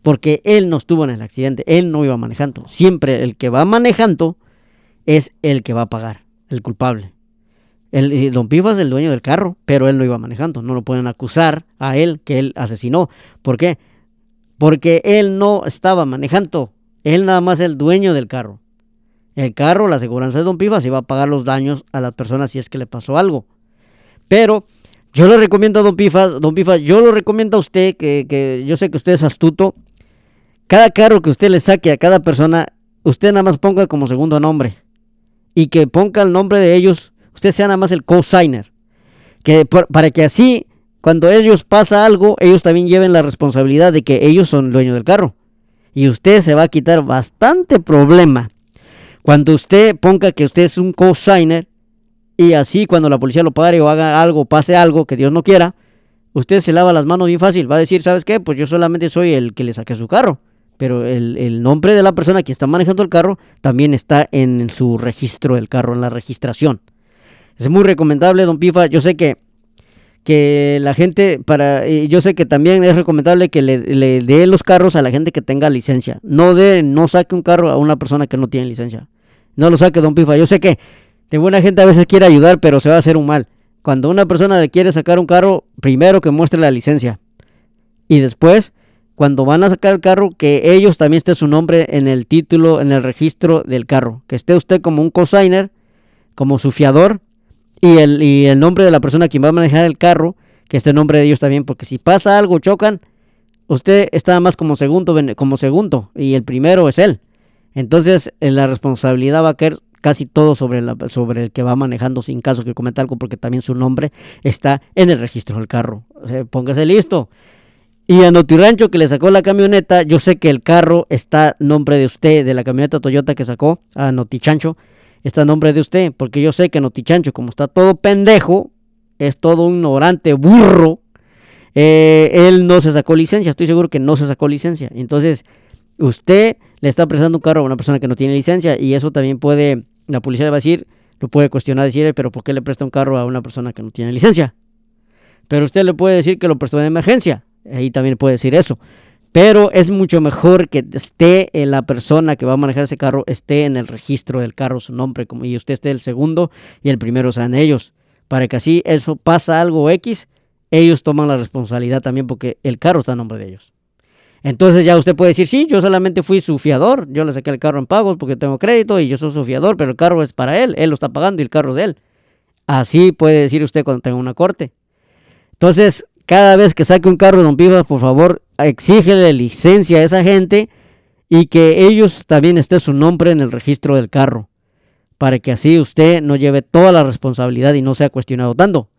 S1: Porque él no estuvo en el accidente, él no iba manejando. Siempre el que va manejando es el que va a pagar, el culpable. El, don Pifas es el dueño del carro, pero él lo iba manejando. No lo pueden acusar a él que él asesinó. ¿Por qué? Porque él no estaba manejando. Él nada más es el dueño del carro. El carro, la aseguranza de don Pifas, iba a pagar los daños a las personas si es que le pasó algo. Pero yo le recomiendo a don Pifas, don Pifas, yo lo recomiendo a usted, que, que yo sé que usted es astuto. Cada carro que usted le saque a cada persona, usted nada más ponga como segundo nombre y que ponga el nombre de ellos, usted sea nada más el co que, para que así, cuando ellos pasa algo, ellos también lleven la responsabilidad de que ellos son dueños del carro. Y usted se va a quitar bastante problema cuando usted ponga que usted es un co y así cuando la policía lo pare o haga algo, pase algo que Dios no quiera, usted se lava las manos bien fácil. Va a decir, ¿sabes qué? Pues yo solamente soy el que le saqué su carro pero el, nombre de la persona que está manejando el carro también está en su registro del carro, en la registración. Es muy recomendable, don Pifa. Yo sé que, que la gente, para, yo sé que también es recomendable que le, dé los carros a la gente que tenga licencia. No de, no saque un carro a una persona que no tiene licencia. No lo saque, don Pifa. Yo sé que de buena gente a veces quiere ayudar, pero se va a hacer un mal. Cuando una persona le quiere sacar un carro, primero que muestre la licencia. Y después cuando van a sacar el carro, que ellos también esté su nombre en el título, en el registro del carro. Que esté usted como un cosigner, como su fiador, y el, el nombre de la persona quien va a manejar el carro, que esté el nombre de ellos también. Porque si pasa algo, chocan, usted está más como segundo, como segundo, y el primero es él. Entonces, eh, la responsabilidad va a caer casi todo sobre, sobre el que va manejando sin caso que cometa algo, porque también su nombre está en el registro del carro. Eh, póngase listo. Y a Notirancho que le sacó la camioneta, yo sé que el carro está nombre de usted, de la camioneta Toyota que sacó a Notichancho, está nombre de usted, porque yo sé que Notichancho, como está todo pendejo, es todo un ignorante burro, eh, él no se sacó licencia, estoy seguro que no se sacó licencia. Entonces, usted le está prestando un carro a una persona que no tiene licencia y eso también puede, la policía le va a decir, lo puede cuestionar, decir, pero ¿por qué le presta un carro a una persona que no tiene licencia? Pero usted le puede decir que lo prestó en emergencia Ahí también puede decir eso. Pero es mucho mejor que esté la persona que va a manejar ese carro, esté en el registro del carro su nombre, como y usted esté el segundo y el primero sean ellos. Para que así eso pasa algo X, ellos toman la responsabilidad también porque el carro está a nombre de ellos. Entonces ya usted puede decir, sí, yo solamente fui su fiador, yo le saqué el carro en pagos porque tengo crédito y yo soy su fiador, pero el carro es para él, él lo está pagando y el carro es de él. Así puede decir usted cuando tenga una corte. Entonces, cada vez que saque un carro, don Piva, por favor, exígele licencia a esa gente y que ellos también esté su nombre en el registro del carro, para que así usted no lleve toda la responsabilidad y no sea cuestionado tanto.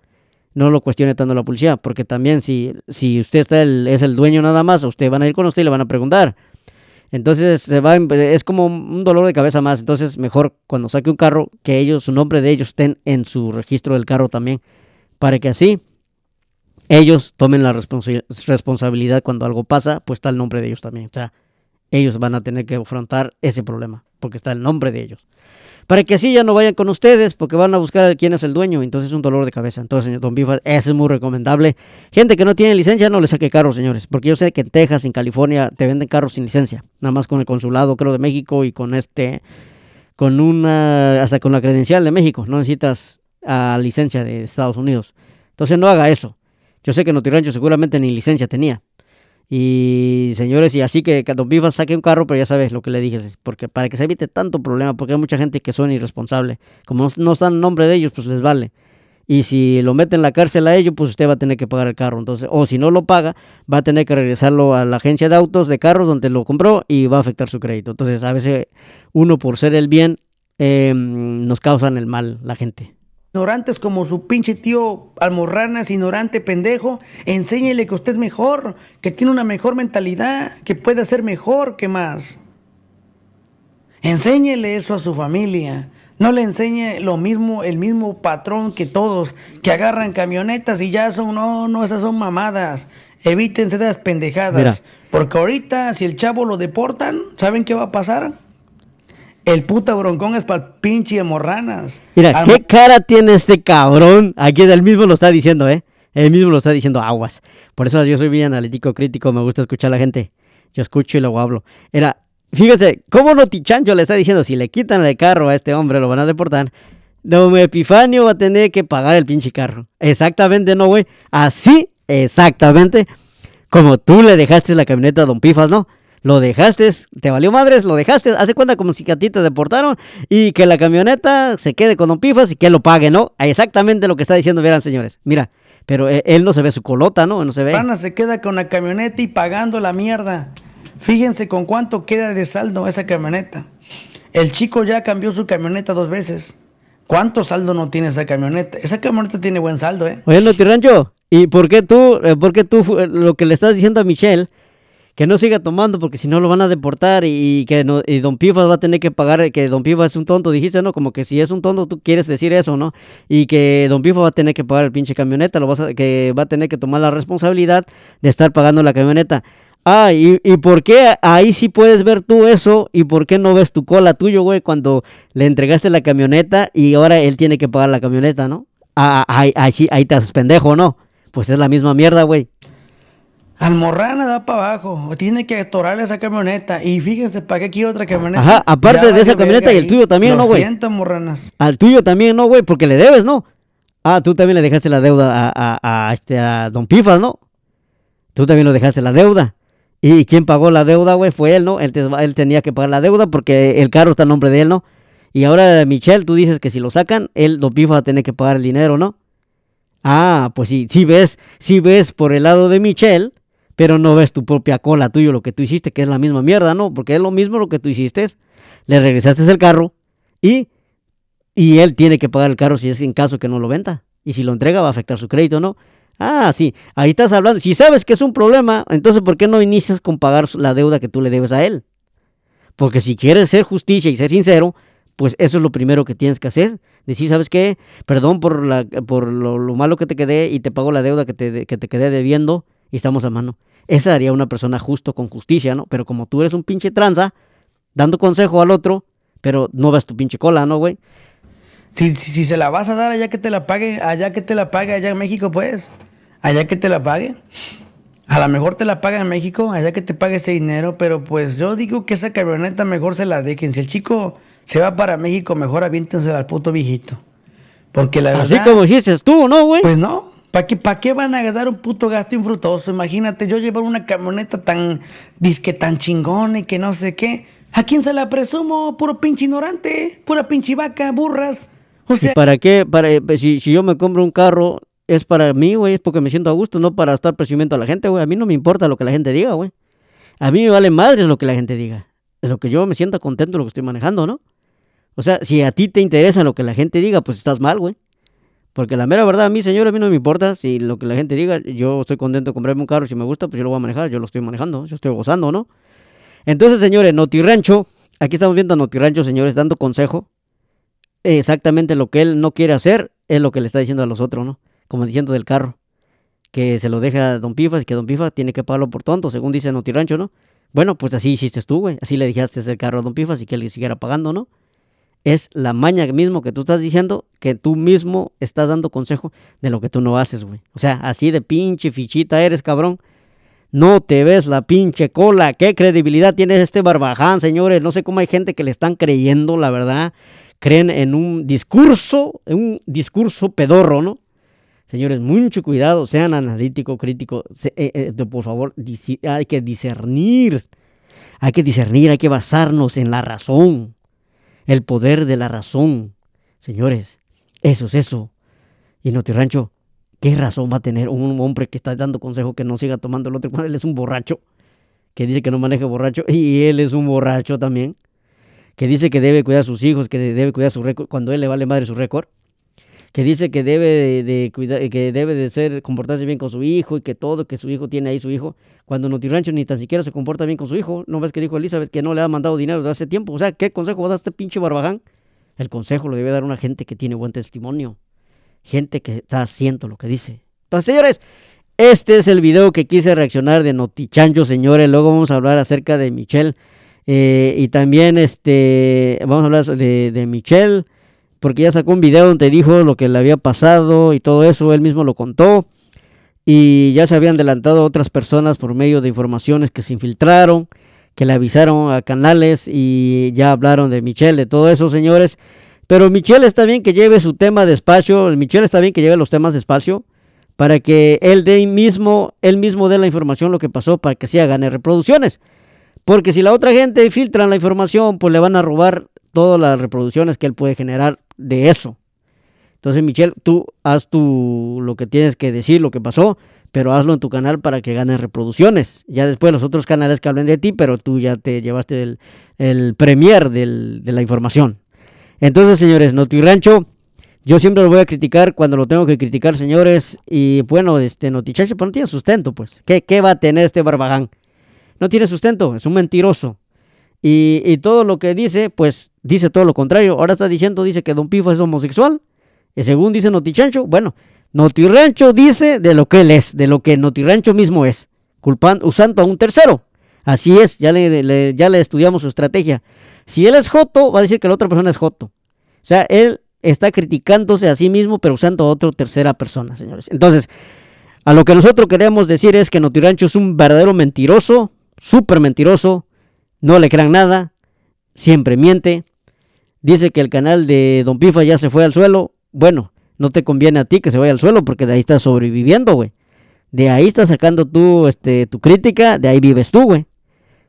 S1: No lo cuestione tanto la policía, porque también si, si usted está es el dueño nada más, usted van a ir con usted y le van a preguntar. Entonces se va, es como un dolor de cabeza más. Entonces mejor cuando saque un carro que ellos, su nombre de ellos estén en su registro del carro también, para que así ellos tomen la responsabilidad cuando algo pasa, pues está el nombre de ellos también. O sea, ellos van a tener que afrontar ese problema, porque está el nombre de ellos. Para que así ya no vayan con ustedes, porque van a buscar quién es el dueño, entonces es un dolor de cabeza. Entonces, señor Don Bifas, eso es muy recomendable. Gente que no tiene licencia, no le saque carros, señores, porque yo sé que en Texas, en California, te venden carros sin licencia, nada más con el consulado, creo, de México y con este, con una, hasta con la credencial de México, no necesitas a ah, licencia de Estados Unidos. Entonces, no haga eso. Yo sé que no Tirancho seguramente ni licencia tenía. Y señores, y así que, cuando Don Vivas saque un carro, pero ya sabes lo que le dije, porque para que se evite tanto problema, porque hay mucha gente que son irresponsables. Como no, están en nombre de ellos, pues les vale. Y si lo meten en la cárcel a ellos, pues usted va a tener que pagar el carro. Entonces, o si no lo paga, va a tener que regresarlo a la agencia de autos, de carros donde lo compró y va a afectar su crédito. Entonces, a veces uno por ser el bien, em, nos causan el mal la gente
S2: ignorantes como su pinche tío almorranas, ignorante, pendejo, enséñele que usted es mejor, que tiene una mejor mentalidad, que puede ser mejor que más. Enséñele eso a su familia. No le enseñe lo mismo, el mismo patrón que todos, que agarran camionetas y ya son, no, no, esas son mamadas. Evítense de las pendejadas. Porque ahorita, si el chavo lo deportan, ¿saben qué va a pasar? El puta broncón es para pinche de morranas. Mira, qué
S1: cara tiene este cabrón. Aquí él mismo lo está diciendo, ¿eh? Él mismo lo está diciendo aguas. Por eso yo soy bien analítico, crítico, me gusta escuchar a la gente. Yo escucho y luego hablo. Era, fíjense, ¿cómo Notichancho le está diciendo? Si le quitan el carro a este hombre, lo van a deportar. Don Epifanio va a tener que pagar el pinche carro. Exactamente, no, güey. Así, exactamente. Como tú le dejaste la camioneta a Don Pifas, ¿no? lo dejaste, te valió madres, lo dejaste, hace cuenta como si a ti te deportaron y que la camioneta se quede con un Pifas y que lo pague, ¿no? Ah, exactamente lo que está diciendo, verán, señores. Mira, pero eh, él no se ve su colota, ¿no? No se ve.
S2: se queda con la camioneta y pagando la mierda. Fíjense con cuánto queda de saldo esa camioneta. El chico ya cambió su camioneta dos veces. ¿Cuánto saldo no tiene esa camioneta? Esa camioneta tiene buen saldo, ¿eh?
S1: Oye, no, Rancho, ¿y por qué tú, eh, por qué tú eh, lo que le estás diciendo a Michelle que no siga tomando porque si no lo van a deportar y, que no, y Don Pifas va a tener que pagar, que Don Pifas es un tonto, dijiste, ¿no? Como que si es un tonto tú quieres decir eso, ¿no? Y que Don Pifas va a tener que pagar el pinche camioneta, lo vas que va a tener que tomar la responsabilidad de estar pagando la camioneta. Ah, y, por qué ahí sí puedes ver tú eso y por qué no ves tu cola tuyo, güey, cuando le entregaste la camioneta y ahora él tiene que pagar la camioneta, ¿no? Ah, ah ahí, ahí, ahí te haces pendejo, ¿no? Pues es la misma mierda, güey.
S2: Morrana da para abajo, tiene que atorar esa camioneta. Y fíjense, ¿para qué aquí otra camioneta? Ajá, aparte de esa camioneta y el tuyo también, ¿no, güey? Lo morranas.
S1: Al tuyo también, ¿no, güey? Porque le debes, ¿no? Ah, tú también le dejaste la deuda a, este, Don Pifas, ¿no? Tú también lo dejaste la deuda. ¿Y quién pagó la deuda, güey? Fue él, ¿no? Él, tenía que pagar la deuda porque el carro está en nombre de él, ¿no? Y ahora, Michelle, tú dices que si lo sacan, él, Don Pifas, va a tener que pagar el dinero, ¿no? Ah, pues sí, sí ves, sí ves por el lado de Michelle pero no ves tu propia cola tuyo, lo que tú hiciste, que es la misma mierda, ¿no? Porque es lo mismo lo que tú hiciste, le regresaste el carro y, y él tiene que pagar el carro si es en caso que no lo venda. Y si lo entrega va a afectar su crédito, ¿no? Ah, sí, ahí estás hablando. Si sabes que es un problema, entonces ¿por qué no inicias con pagar la deuda que tú le debes a él? Porque si quieres ser justicia y ser sincero, pues eso es lo primero que tienes que hacer. Decir, ¿sabes qué? Perdón por, la, por lo, malo que te quedé y te pago la deuda que te, que te quedé debiendo y estamos a mano. Esa haría una persona justo con justicia, ¿no? Pero como tú eres un pinche tranza, dando consejo al otro, pero no ves tu pinche cola, ¿no, güey? Si, si, se la
S2: vas a dar allá que te la paguen, allá que te la pague, allá en México, pues. Allá que te la paguen. A lo mejor te la paga en México, allá que te pague ese dinero, pero pues yo digo que esa camioneta mejor se la dejen. Si el chico se va para México, mejor aviéntensela al puto viejito. Porque la Así verdad. Así como
S1: dices tú, ¿no, güey? Pues
S2: no. ¿Para qué, ¿Para qué van a gastar un puto gasto infructuoso? Imagínate, yo llevar una camioneta tan disque tan chingón y que no sé qué. ¿A quién se la presumo? Puro pinche ignorante, pura pinche vaca, burras. O sea, ¿Y ¿para qué?
S1: Para, eh, pues, si, yo me compro un carro, es para mí, güey, es porque me siento a gusto, no para estar presumiendo a la gente, güey. A mí no me importa lo que la gente diga, güey. A mí me vale madres lo que la gente diga. Es lo que yo me siento contento de lo que estoy manejando, ¿no? O sea, si a ti te interesa lo que la gente diga, pues estás mal, güey. Porque la mera verdad, a mí, señores, a mí no me importa si lo que la gente diga, yo estoy contento de comprarme un carro, si me gusta, pues yo lo voy a manejar, yo lo estoy manejando, yo estoy gozando, ¿no? Entonces, señores, Notirancho, aquí estamos viendo a Notirancho, señores, dando consejo. Exactamente lo que él no quiere hacer es lo que le está diciendo a los otros, ¿no? Como diciendo del carro, que se lo deja a Don Pifas, que Don Pifas tiene que pagarlo por tonto, según dice Notirancho, ¿no? Bueno, pues así hiciste tú, güey. Así le dijiste el carro a Don Pifas y que él siguiera pagando, ¿no? es la maña mismo que tú estás diciendo, que tú mismo estás dando consejo de lo que tú no haces, güey. O sea, así de pinche fichita eres, cabrón. No te ves la pinche cola. ¿Qué credibilidad tiene este barbaján, señores? No sé cómo hay gente que le están creyendo, la verdad. Creen en un discurso, en un discurso pedorro, ¿no? Señores, mucho cuidado, sean analíticos, críticos. Eh, eh, por favor, hay que discernir. Hay que discernir, hay que basarnos en la razón el poder de la razón. Señores, eso es eso. Y te Rancho, ¿qué razón va a tener un hombre que está dando consejo que no siga tomando el otro cuando él es un borracho? Que dice que no maneja borracho y él es un borracho también. Que dice que debe cuidar a sus hijos, que debe cuidar su récord, cuando él le vale madre su récord que dice que debe de, cuidar, que debe de ser comportarse bien con su hijo y que todo que su hijo tiene ahí su hijo, cuando Noti Rancho ni tan siquiera se comporta bien con su hijo, no ves que dijo Elizabeth que no le ha mandado dinero desde hace tiempo, o sea, ¿qué consejo va a dar este pinche barbaján? El consejo lo debe dar una gente que tiene buen testimonio, gente que está haciendo lo que dice. Entonces, señores, este es el video que quise reaccionar de Chancho señores. Luego vamos a hablar acerca de Michelle. Eh, y también este, vamos a hablar de, de Michelle porque ya sacó un video donde dijo lo que le había pasado y todo eso, él mismo lo contó. Y ya se habían adelantado otras personas por medio de informaciones que se infiltraron, que le avisaron a canales y ya hablaron de Michelle, de todo eso, señores. Pero Michelle está bien que lleve su tema despacio, Michelle está bien que lleve los temas despacio para que él de mismo, él mismo dé la información lo que pasó para que se hagan reproducciones. Porque si la otra gente filtra la información, pues le van a robar todas las reproducciones que él puede generar de eso. Entonces, Michelle, tú haz tu, lo que tienes que decir, lo que pasó, pero hazlo en tu canal para que ganes reproducciones. Ya después los otros canales que hablen de ti, pero tú ya te llevaste el, el premier de la información. Entonces, señores, Noti Rancho, yo siempre lo voy a criticar cuando lo tengo que criticar, señores. Y bueno, este Notichache pues no tiene sustento, pues. ¿Qué, va a tener este barbagán? No tiene sustento, es un mentiroso. Y, todo lo que dice, pues dice todo lo contrario. Ahora está diciendo, dice que Don Pifo es homosexual. Y según dice Notichancho, bueno, Notirancho dice de lo que él es, de lo que Notirancho mismo es, culpando, usando a un tercero. Así es, ya le, ya le estudiamos su estrategia. Si él es Joto, va a decir que la otra persona es Joto. O sea, él está criticándose a sí mismo, pero usando a otra tercera persona, señores. Entonces, a lo que nosotros queremos decir es que Notirancho es un verdadero mentiroso, súper mentiroso, no le crean nada, siempre miente, dice que el canal de Don Pifa ya se fue al suelo, bueno, no te conviene a ti que se vaya al suelo porque de ahí estás sobreviviendo, güey. De ahí estás sacando tú este, tu crítica, de ahí vives tú, güey.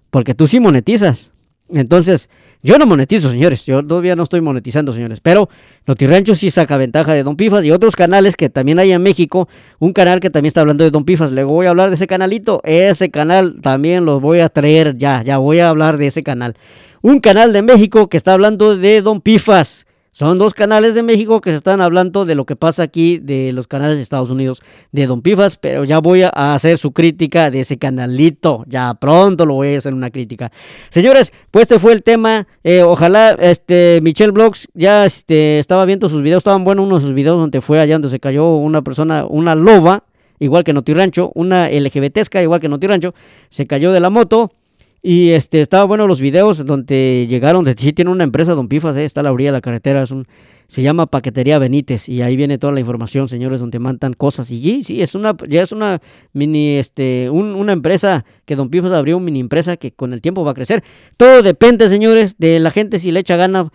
S1: Porque tú sí monetizas. Entonces, yo no monetizo, señores. Yo todavía no estoy monetizando, señores. Pero NotiRancho sí saca ventaja de Don Pifas y otros canales que también hay en México. Un canal que también está hablando de Don Pifas. le voy a hablar de ese canalito. Ese canal también los voy a traer ya. Ya voy a hablar de ese canal. Un canal de México que está hablando de Don Pifas. Son dos canales de México que se están hablando de lo que pasa aquí de los canales de Estados Unidos de Don Pifas, pero ya voy a hacer su crítica de ese canalito. Ya pronto lo voy a hacer una crítica. Señores, pues este fue el tema. Eh, ojalá este Michelle Blogs ya este, estaba viendo sus videos. Estaban buenos unos de sus videos donde fue allá donde se cayó una persona, una loba, igual que Noti Rancho, una LGBTesca, igual que Noti Rancho, se cayó de la moto y este, estaba bueno los videos donde llegaron, de, sí tiene una empresa, Don Pifas, eh, está la orilla de la carretera, es un, se llama Paquetería Benítez y ahí viene toda la información, señores, donde mandan cosas. Y sí, es una, ya es una mini, este, una empresa que Don Pifas abrió, una mini empresa que con el tiempo va a crecer. Todo depende, señores, de la gente si le echa ganas.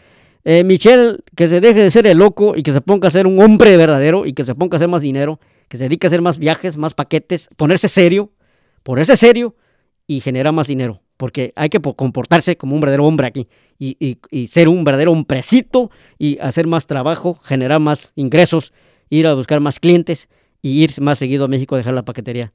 S1: Eh, Michelle, que se deje de ser el loco y que se ponga a ser un hombre verdadero y que se ponga a hacer más dinero, que se dedique a hacer más viajes, más paquetes, ponerse serio, ponerse serio y generar más dinero porque hay que comportarse como un verdadero hombre aquí y, ser un verdadero hombrecito y hacer más trabajo, generar más ingresos, ir a buscar más clientes y ir más seguido a México a dejar la paquetería.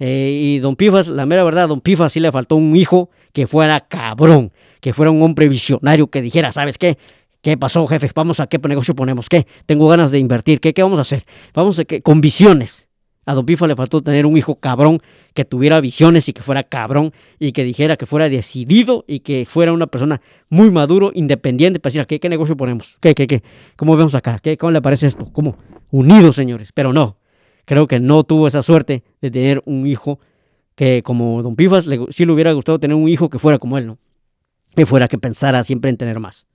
S1: Eh, y don Pifas, la mera verdad, don Pifas sí le faltó un hijo que fuera cabrón, que fuera un hombre visionario, que dijera, ¿sabes qué? ¿Qué pasó, jefe? Vamos a qué negocio ponemos, ¿qué? Tengo ganas de invertir, ¿qué, qué vamos a hacer? Vamos a que con visiones. A Don Pifas le faltó tener un hijo cabrón que tuviera visiones y que fuera cabrón y que dijera que fuera decidido y que fuera una persona muy maduro, independiente, para decir, ¿qué, negocio ponemos? ¿Qué, qué, qué? ¿Cómo vemos acá? ¿Qué, ¿Cómo le parece esto? ¿Cómo? Unidos, señores. Pero no, creo que no tuvo esa suerte de tener un hijo que como Don Pifas Si sí le hubiera gustado tener un hijo que fuera como él, ¿no? Que fuera que pensara siempre en tener más.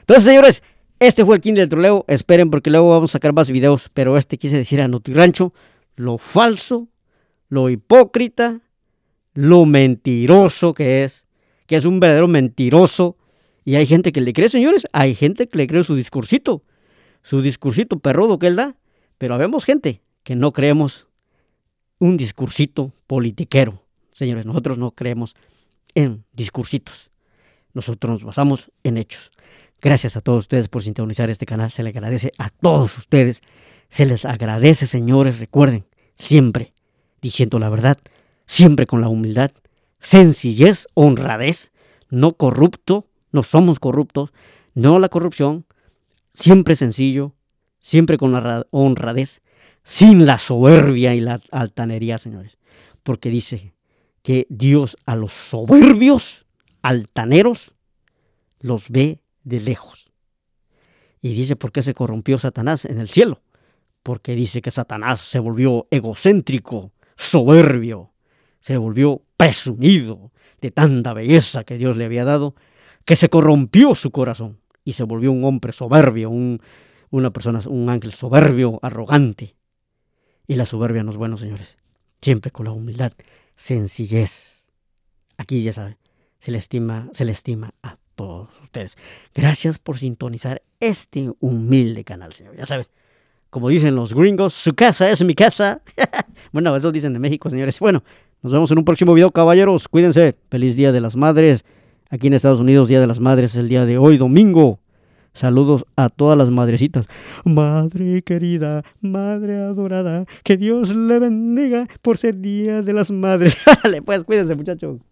S1: Entonces, señores, este fue el King del Troleo. Esperen porque luego vamos a sacar más videos, pero este quise decir a Noti Rancho lo falso, lo hipócrita, lo mentiroso que es, que es un verdadero mentiroso. Y hay gente que le cree, señores, hay gente que le cree su discursito, su discursito perrodo que él da, pero habemos gente que no creemos un discursito politiquero. Señores, nosotros no creemos en discursitos. Nosotros nos basamos en hechos. Gracias a todos ustedes por sintonizar este canal. Se le agradece a todos ustedes se les agradece, señores, recuerden, siempre diciendo la verdad, siempre con la humildad, sencillez, honradez, no corrupto, no somos corruptos, no la corrupción, siempre sencillo, siempre con la honradez, sin la soberbia y la altanería, señores. Porque dice que Dios a los soberbios, altaneros, los ve de lejos. Y dice, ¿por qué se corrompió Satanás en el cielo? porque dice que Satanás se volvió egocéntrico, soberbio, se volvió presumido de tanta belleza que Dios le había dado, que se corrompió su corazón y se volvió un hombre soberbio, un, una persona, un ángel soberbio, arrogante. Y la soberbia no es bueno, señores. Siempre con la humildad, sencillez. Aquí ya saben, se le estima, se le estima a todos ustedes. Gracias por sintonizar este humilde canal, señor. Ya sabes, como dicen los gringos, su casa es mi casa. bueno, eso dicen de México, señores. Bueno, nos vemos en un próximo video, caballeros. Cuídense. Feliz Día de las Madres. Aquí en Estados Unidos, Día de las Madres, es el día de hoy, domingo. Saludos a todas las madrecitas.
S2: Madre querida, madre adorada, que Dios le bendiga por ser Día de las Madres.
S1: Dale, pues cuídense, muchachos.